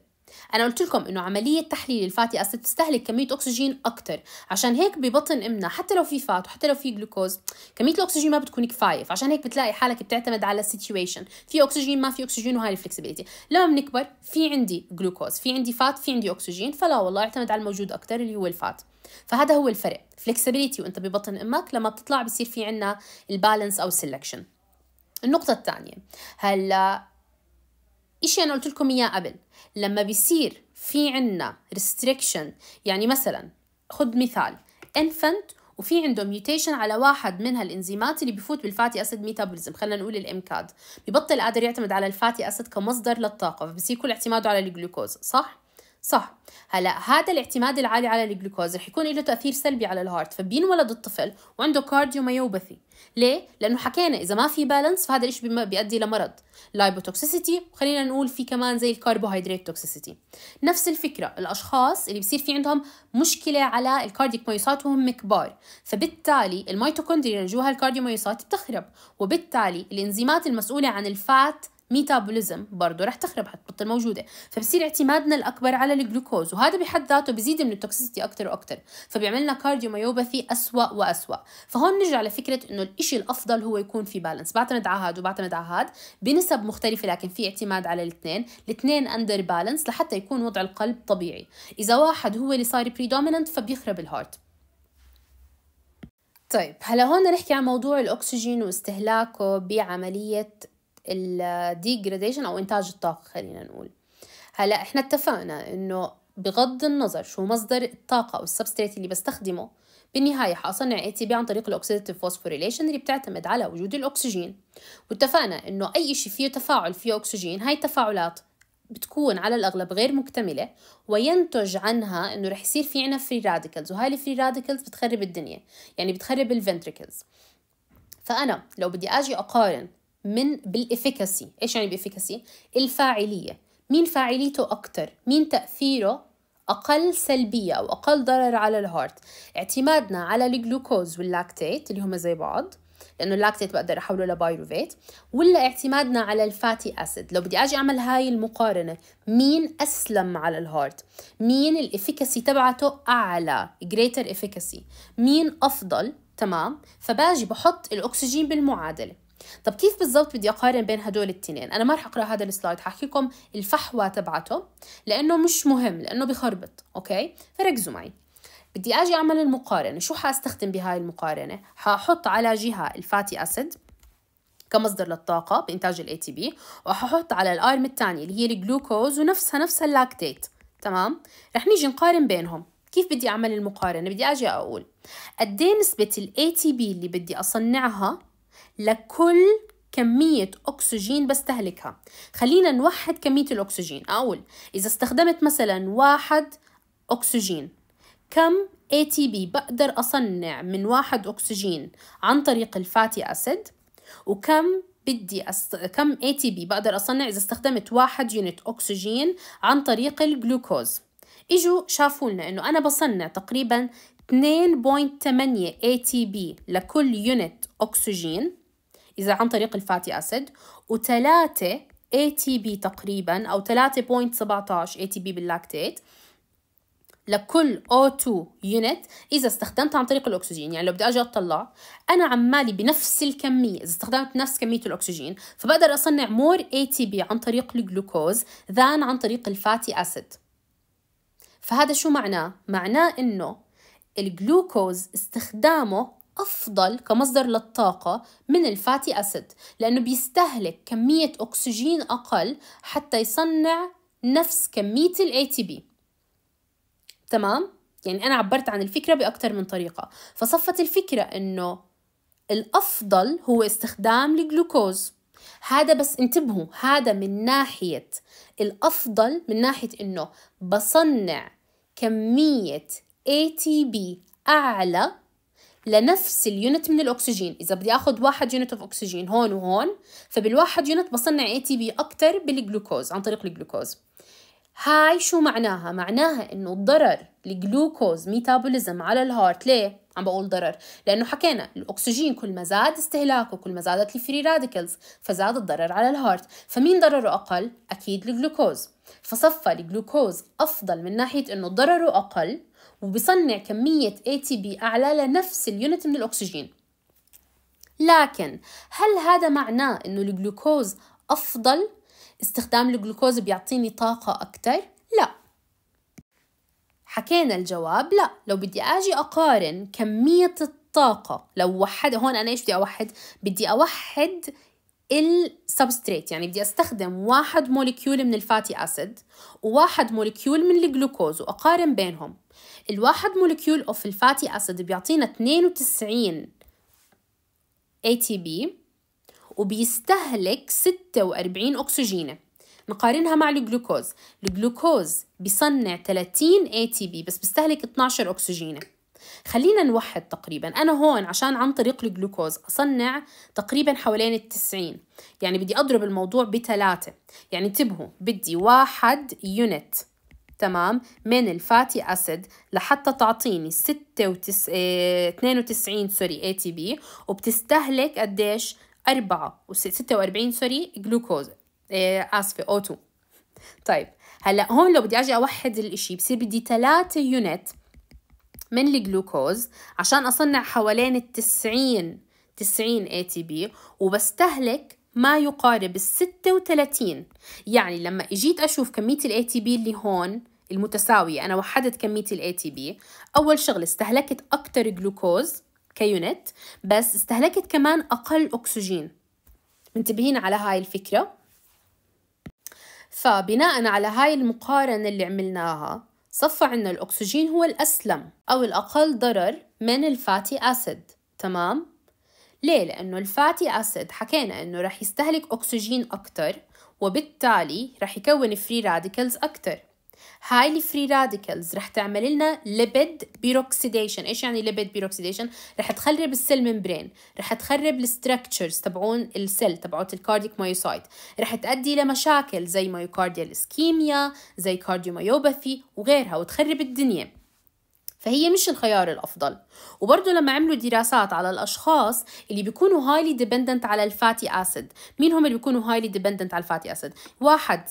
انا قلت لكم انه عمليه تحليل الفاتي اسيد بتستهلك كميه اكسجين اكثر عشان هيك ببطن امنا حتى لو في فات وحتى لو في جلوكوز كميه الاكسجين ما بتكون كفايه فعشان هيك بتلاقي حالك بتعتمد على السيتويشن في اكسجين ما في اكسجين وهاي الفلكسبيتي لما بنكبر في عندي جلوكوز في عندي فات في عندي اكسجين فلا والله اعتمد على الموجود اكثر اللي هو الفات فهذا هو الفرق فلكسبيتي وانت ببطن امك لما بتطلع بصير في عندنا البالانس او السلكشن النقطه الثانيه هلا إشي أنا قلت لكم إياه قبل لما بيصير في عنا restriction يعني مثلا خد مثال infant وفي عنده ميوتيشن على واحد من هالانزيمات اللي بفوت بالفاتي اسيد ميتابوليزم خلينا نقول الامكاد ببطل قادر يعتمد على الفاتي اسيد كمصدر للطاقه فبصير كل اعتماده على الجلوكوز صح صح هلا هذا الاعتماد العالي على الجلوكوز رح يكون له تاثير سلبي على الهارت فبينولد الطفل وعنده كارديوميوباثي ليه لانه حكينا اذا ما في بالانس فهذا الشيء بيؤدي لمرض لايبوتوكسيسيتي وخلينا نقول في كمان زي الكربوهيدرات توكسيسيتي نفس الفكره الاشخاص اللي بصير في عندهم مشكله على الكارديك مايوسات وهم كبار فبالتالي الميتوكوندريا اللي الكارديو مايوسات بتخرب وبالتالي الانزيمات المسؤوله عن الفات ميتابوليزم برضه رح تخرب حتبطل موجوده فبصير اعتمادنا الاكبر على الجلوكوز وهذا بحد ذاته بزيد من التوكسيسيتي اكثر واكثر فبيعمل لنا كارديوميوباثي اسوا واسوا فهون نرجع لفكره انه الإشي الافضل هو يكون في بالانس بعتمد على هاد وبعتمد على هاد بنسب مختلفه لكن في اعتماد على الاثنين الاثنين اندر بالانس لحتى يكون وضع القلب طبيعي اذا واحد هو اللي صار بريدوميننت فبيخرب الهارت طيب هلا هون نحكي عن موضوع الاكسجين واستهلاكه بعمليه الديجراديشن او انتاج الطاقه خلينا نقول هلا احنا اتفقنا انه بغض النظر شو مصدر الطاقه او السبستريت اللي بستخدمه بالنهاية حأصنع اي تي بي عن طريق الأوكسيديتيف فوسفوريليشن اللي بتعتمد على وجود الأكسجين واتفقنا إنه أي شيء فيه تفاعل فيه أكسجين هاي التفاعلات بتكون على الأغلب غير مكتملة وينتج عنها إنه رح يصير في عنا فري راديكلز وهاي الفري راديكلز بتخرب الدنيا يعني بتخرب الفنتريكلز فأنا لو بدي أجي أقارن من بالإفكاسي إيش يعني بإفكاسي؟ الفاعلية مين فاعليته أكتر مين تأثيره أقل سلبية أو أقل ضرر على الهارت اعتمادنا على الجلوكوز واللاكتيت اللي هم زي بعض لأنه اللاكتيت بقدر أحوله لبايروفيت ولا اعتمادنا على الفاتي أسيد لو بدي أجي أعمل هاي المقارنة مين أسلم على الهارت مين الإفكاسي تبعته أعلى greater efficacy مين أفضل تمام فباجي بحط الأكسجين بالمعادلة طب كيف بالضبط بدي اقارن بين هدول التنين انا ما رح اقرا هذا السلايد حاحكيكم الفحوى تبعته لانه مش مهم لانه بخربط اوكي فركزوا معي بدي اجي اعمل المقارنه شو حاستخدم بهاي المقارنه حاحط على جهه الفاتي اسيد كمصدر للطاقة بإنتاج تي بي وححط على الأرم الثاني اللي هي الجلوكوز ونفسها نفسها اللاكتيت تمام رح نيجي نقارن بينهم كيف بدي أعمل المقارنة بدي أجي أقول قد إيه نسبة تي بي اللي بدي أصنعها لكل كمية أكسجين بستهلكها خلينا نوحد كمية الأكسجين أقول إذا استخدمت مثلا واحد أكسجين كم ATP بقدر أصنع من واحد أكسجين عن طريق الفاتي أسيد وكم بدي أست... كم ATP بقدر أصنع إذا استخدمت واحد يونت أكسجين عن طريق الجلوكوز إجوا شافوا لنا إنه أنا بصنع تقريبا 2.8 ATP لكل يونت أكسجين إذا عن طريق الفاتي أسيد وثلاثة ATP تقريبا أو 3.17 ATP باللاكتيت لكل O2 يونت إذا استخدمت عن طريق الأكسجين يعني لو بدي أجي أطلع أنا عمالي بنفس الكمية إذا استخدمت نفس كمية الأكسجين فبقدر أصنع more ATP عن طريق الجلوكوز than عن طريق الفاتي أسيد فهذا شو معناه؟ معناه إنه الجلوكوز استخدامه أفضل كمصدر للطاقة من الفاتي أسيد لأنه بيستهلك كمية أكسجين أقل حتى يصنع نفس كمية الـ ATP تمام؟ يعني أنا عبرت عن الفكرة بأكثر من طريقة فصفت الفكرة إنه الأفضل هو استخدام الجلوكوز هذا بس انتبهوا هذا من ناحية الأفضل من ناحية إنه بصنع كمية ATP أعلى لنفس اليونت من الاكسجين اذا بدي اخذ واحد يونت اوف اكسجين هون وهون فبالواحد يونت بصنع اي تي بي اكثر بالجلوكوز عن طريق الجلوكوز هاي شو معناها معناها انه الضرر الجلوكوز ميتابوليزم على الهارت ليه عم بقول ضرر لانه حكينا الاكسجين كل ما زاد استهلاكه كل ما زادت الفري راديكلز فزاد الضرر على الهارت فمين ضرره اقل اكيد الجلوكوز فصفى الجلوكوز افضل من ناحيه انه ضرره اقل وبصنع كمية ATP أعلى لنفس اليونت من الأكسجين لكن هل هذا معناه أنه الجلوكوز أفضل؟ استخدام الجلوكوز بيعطيني طاقة أكتر؟ لا حكينا الجواب لا لو بدي أجي أقارن كمية الطاقة لو وحد هون أنا إيش بدي أوحد؟ بدي أوحد السبستريت يعني بدي استخدم واحد موليكيول من الفاتي اسيد وواحد موليكيول من الجلوكوز واقارن بينهم الواحد مولكيول اوف الفاتي اسيد بيعطينا 92 ATP وبيستهلك 46 أكسجينة نقارنها مع الجلوكوز الجلوكوز بيصنع 30 ATP بس بيستهلك 12 أكسجينة خلينا نوحد تقريبا أنا هون عشان عن طريق الجلوكوز أصنع تقريبا حوالين التسعين يعني بدي أضرب الموضوع بثلاثة يعني انتبهوا بدي واحد يونت تمام من الفاتي اسيد لحتى تعطيني 96 92 آه، سوري اي تي بي وبتستهلك قديش 4 و 46 سوري جلوكوز آه، اسفه او 2 طيب هلا هون لو بدي اجي اوحد الاشي بصير بدي 3 يونت من الجلوكوز عشان اصنع حوالين ال 90 90 اي تي بي وبستهلك ما يقارب ال 36 يعني لما اجيت اشوف كميه الاي تي بي اللي هون المتساوية أنا وحدت كمية الاي تي بي أول شغل استهلكت أكتر جلوكوز كيونت بس استهلكت كمان أقل أكسجين منتبهين على هاي الفكرة فبناء على هاي المقارنة اللي عملناها صفى عنا الأكسجين هو الأسلم أو الأقل ضرر من الفاتي أسيد تمام؟ ليه؟ لأنه الفاتي أسيد حكينا أنه رح يستهلك أكسجين أكتر وبالتالي رح يكون فري راديكلز أكتر هاي الفري راديكلز رح تعمل لنا ليبيد بيروكسيديشن ايش يعني ليبيد بيروكسيديشن رح تخرب السيل ممبرين رح تخرب الستركتشرز تبعون السيل تبعوت الكارديك مايوسايت رح تؤدي لمشاكل زي مايوكارديال اسكيميا زي كارديومايوباثي وغيرها وتخرب الدنيا فهي مش الخيار الأفضل وبرضه لما عملوا دراسات على الأشخاص اللي بيكونوا هايلي ديبندنت على الفاتي أسيد مين هم اللي بيكونوا هايلي ديبندنت على الفاتي أسيد واحد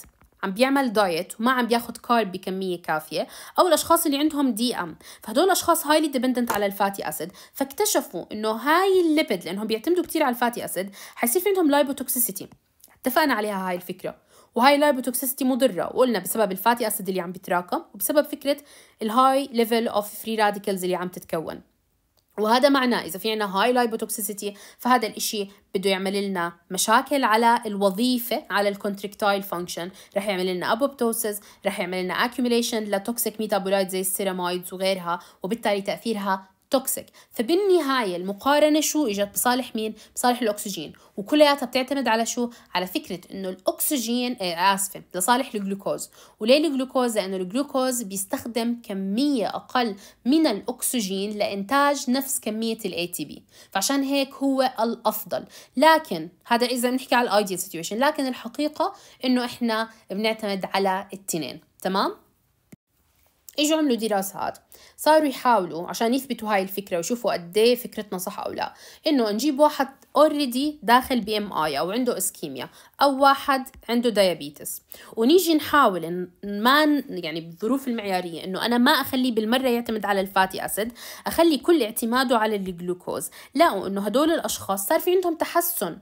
عم بيعمل دايت وما عم بياخد كارب بكمية كافية أو الأشخاص اللي عندهم دي أم فهدول الأشخاص هايلي ديبندنت على الفاتي أسيد فاكتشفوا إنه هاي الليبد لأنهم بيعتمدوا كتير على الفاتي أسيد حيصير في عندهم لايبوتوكسيسيتي اتفقنا عليها هاي الفكرة وهاي اللايبوتوكسيستي مضره وقلنا بسبب الفاتي اسيد اللي عم بيتراكم وبسبب فكره الهاي ليفل اوف فري راديكلز اللي عم تتكون وهذا معناه إذا في عنا هاي لايبوتوكسيستي فهذا الإشي بده يعمل لنا مشاكل على الوظيفة على الكونتركتايل فانكشن رح يعمل لنا أبوبتوسز رح يعمل لنا أكيوميليشن لتوكسيك ميتابولايت زي السيرامايدز وغيرها وبالتالي تأثيرها توكسيك فبالنهاية المقارنة شو إجت بصالح مين؟ بصالح الأكسجين وكلياتها بتعتمد على شو؟ على فكرة إنه الأكسجين آه، آسفة لصالح الجلوكوز وليه الجلوكوز؟ لأنه الجلوكوز بيستخدم كمية أقل من الأكسجين لإنتاج نفس كمية الـ ATP فعشان هيك هو الأفضل لكن هذا إذا نحكي على الأيديال سيتويشن لكن الحقيقة إنه إحنا بنعتمد على التنين تمام؟ اجوا عملوا دراسات صاروا يحاولوا عشان يثبتوا هاي الفكره ويشوفوا قد ايه فكرتنا صح او لا انه نجيب واحد اوريدي داخل بي ام اي او عنده اسكيميا او واحد عنده دايابيتس ونيجي نحاول ما يعني بالظروف المعياريه انه انا ما اخليه بالمره يعتمد على الفاتي اسيد اخلي كل اعتماده على الجلوكوز لقوا انه هدول الاشخاص صار في عندهم تحسن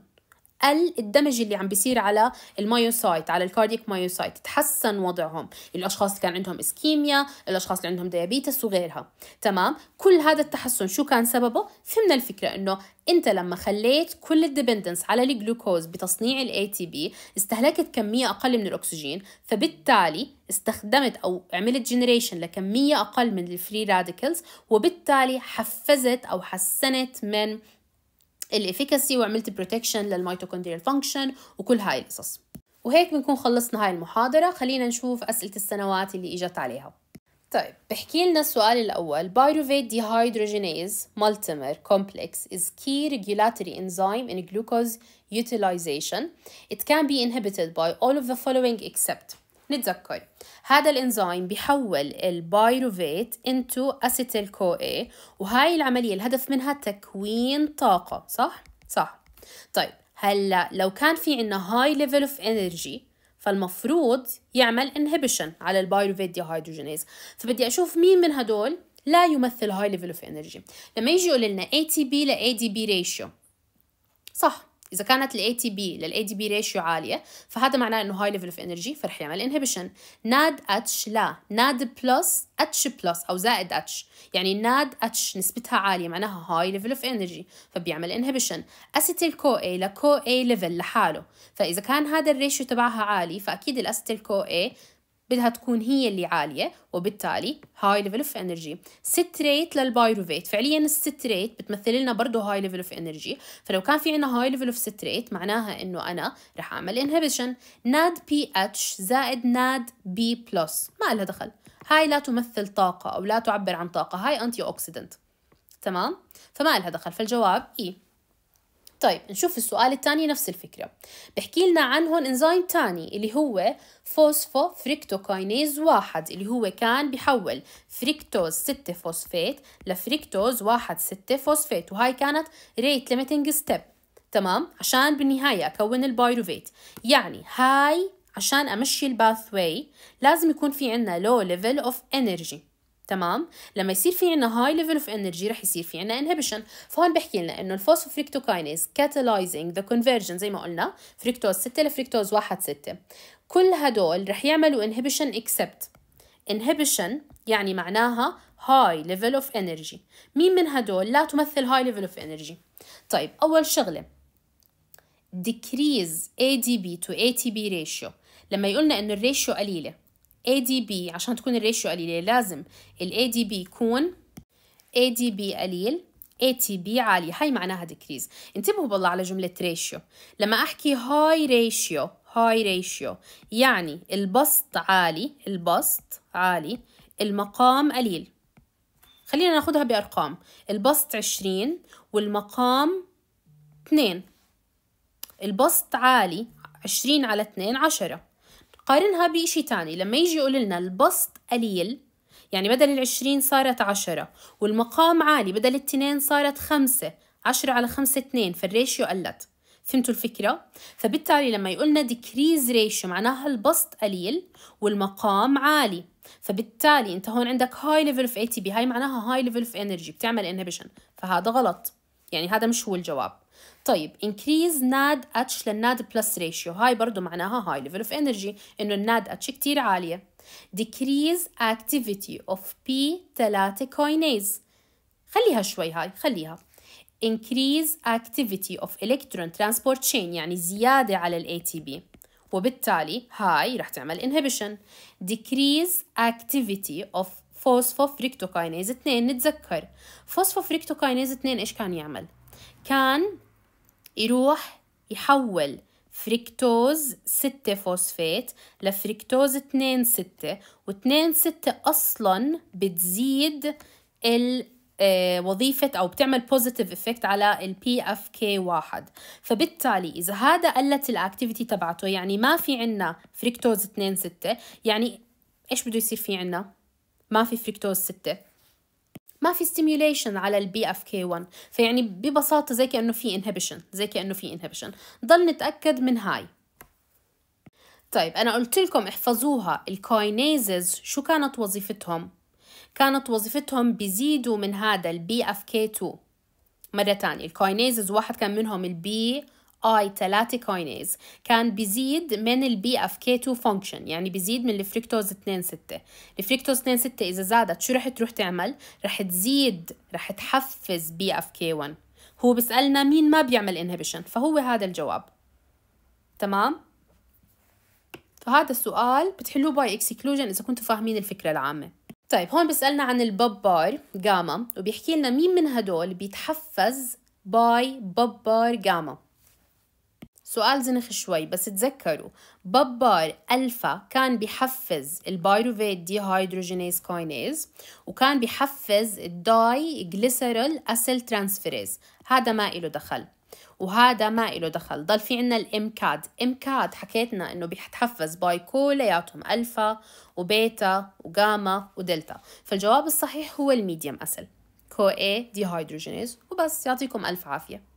قل الدمج اللي عم بيصير على المايوسايت على الكارديك مايوسايت تحسن وضعهم الاشخاص اللي كان عندهم اسكيميا الاشخاص اللي عندهم ديابيتس وغيرها تمام كل هذا التحسن شو كان سببه فهمنا الفكره انه انت لما خليت كل الديبندنس على الجلوكوز بتصنيع الاي تي بي استهلكت كميه اقل من الاكسجين فبالتالي استخدمت او عملت جنريشن لكميه اقل من الفري راديكلز وبالتالي حفزت او حسنت من الافيكاسي وعملت بروتكشن للميتوكوندريال فانكشن وكل هاي القصص وهيك بنكون خلصنا هاي المحاضرة خلينا نشوف أسئلة السنوات اللي إجت عليها طيب بحكي لنا السؤال الأول دي هيدروجينيز multimer كومبلكس is key regulatory enzyme in glucose utilization. It can be inhibited by all of the following except نتذكر هذا الانزيم بحول البايروفيت انتو اسيتيل كو اي وهاي العمليه الهدف منها تكوين طاقه صح صح طيب هلا لو كان في عندنا هاي ليفل اوف انرجي فالمفروض يعمل انهبيشن على البايروفيت ديهايدروجينيز فبدي اشوف مين من هدول لا يمثل هاي ليفل اوف انرجي لما يجي يقول لنا اي تي بي لاي دي بي ريشيو صح اذا كانت الاي تي بي للاي دي بي ريشيو عاليه فهذا معناه انه هاي ليفل اوف انرجي فرح يعمل انهبيشن ناد اتش لا ناد بلس اتش بلس او زائد اتش يعني ناد اتش نسبتها عاليه معناها هاي ليفل اوف انرجي فبيعمل انهبيشن اسيتيل كو اي لكو اي ليفل لحاله فاذا كان هذا الريشيو تبعها عالي فاكيد الاسيتيل كو اي بدها تكون هي اللي عالية وبالتالي هاي ليفل اوف انرجي ستريت للبايروفيت فعليا الستريت بتمثل لنا برضه هاي ليفل اوف انرجي فلو كان في عندنا هاي ليفل اوف ستريت معناها انه انا رح اعمل انهبيشن ناد بي اتش زائد ناد بي بلس ما لها دخل هاي لا تمثل طاقة أو لا تعبر عن طاقة هاي أنتي أوكسيدنت تمام فما لها دخل فالجواب إي e. طيب نشوف السؤال الثاني نفس الفكرة بحكي لنا عن هون انزيم تاني اللي هو فوسفو فريكتوكاينيز واحد اللي هو كان بحول فريكتوز 6 فوسفات لفريكتوز 1 6 فوسفات وهاي كانت ريت ليميتنج ستيب تمام عشان بالنهاية أكون البايروفيت يعني هاي عشان أمشي الباث واي لازم يكون في عندنا low level of energy تمام لما يصير في عنا هاي ليفل اوف انرجي رح يصير في عنا انهبيشن فهون بحكي لنا انه الفوسفوريكتوكاينيز كاتالايزنج ذا كونفرجن زي ما قلنا فريكتوز 6 لفريكتوز 1 6 كل هدول رح يعملوا انهبيشن اكسبت inhibition يعني معناها high level of energy مين من هدول لا تمثل high level of energy طيب أول شغلة decrease ADB to ATP ratio لما يقولنا إنه الريشيو قليلة ADB عشان تكون الريشيو قليلة لازم ال ADB يكون ADB قليل ATB عالية هاي معناها ديكريز انتبهوا بالله على جملة ريشيو لما أحكي هاي ريشيو هاي ريشيو يعني البسط عالي البسط عالي المقام قليل خلينا ناخدها بأرقام البسط عشرين والمقام اثنين البسط عالي عشرين على اثنين عشرة قارنها بشيء تاني لما يجي يقول لنا البسط قليل يعني بدل العشرين صارت عشرة والمقام عالي بدل التنين صارت خمسة عشرة على خمسة اتنين فالريشيو قلت فهمتوا الفكرة؟ فبالتالي لما يقولنا decrease ratio معناها البسط قليل والمقام عالي فبالتالي انت هون عندك هاي ليفل اوف اي تي بي هاي معناها هاي ليفل اوف انرجي بتعمل انهبيشن فهذا غلط يعني هذا مش هو الجواب طيب increase NAD H للناد بلس ريشيو هاي برضو معناها هاي ليفل اوف انرجي انه الناد اتش كتير عاليه decrease activity of P3 kinase خليها شوي هاي خليها increase activity of electron transport chain يعني زيادة على ال ATP وبالتالي هاي رح تعمل inhibition decrease activity of فوسفوفريكتوكاينيز 2 نتذكر فوسفوفريكتوكاينيز 2 ايش كان يعمل؟ كان يروح يحول فركتوز 6 فوسفات لفركتوز 2 6 و2 6 اصلا بتزيد ال آه، وظيفة أو بتعمل بوزيتيف افكت على البي اف كي واحد فبالتالي إذا هذا قلت الأكتيفيتي تبعته يعني ما في عنا فركتوز 2 6 يعني إيش بده يصير في عنا؟ ما في فركتوز 6 ما في ستيميوليشن على البي اف كي 1 فيعني ببساطه زي كانه في انهبيشن زي كانه في انهبيشن ضل نتاكد من هاي طيب انا قلت لكم احفظوها الكاينيزز شو كانت وظيفتهم كانت وظيفتهم بيزيدوا من هذا البي اف كي 2 مرة تانية الكاينيزز واحد كان منهم البي اي 3 كاينيز كان بيزيد من البي اف كي 2 فانكشن يعني بيزيد من الفريكتوز 2 6 الفريكتوز 2 6 اذا زادت شو رح تروح تعمل رح تزيد رح تحفز بي اف كي 1 هو بيسالنا مين ما بيعمل انهبيشن فهو هذا الجواب تمام فهذا السؤال بتحلوه باي اكسكلوجن اذا كنتوا فاهمين الفكره العامه طيب هون بيسالنا عن الباب بار جاما وبيحكي لنا مين من هدول بيتحفز باي باب بار جاما سؤال زنخ شوي بس تذكروا ببار الفا كان بحفز البايروفيت دي هيدروجينيز كاينيز وكان بحفز الداي جليسيرول اسيل ترانسفيريز هذا ما له دخل وهذا ما له دخل ضل في عنا الام كاد ام كاد حكيتنا انه بيتحفز باي كلياتهم الفا وبيتا وجاما ودلتا فالجواب الصحيح هو الميديم اسيل كو اي دي هيدروجينيز وبس يعطيكم الف عافيه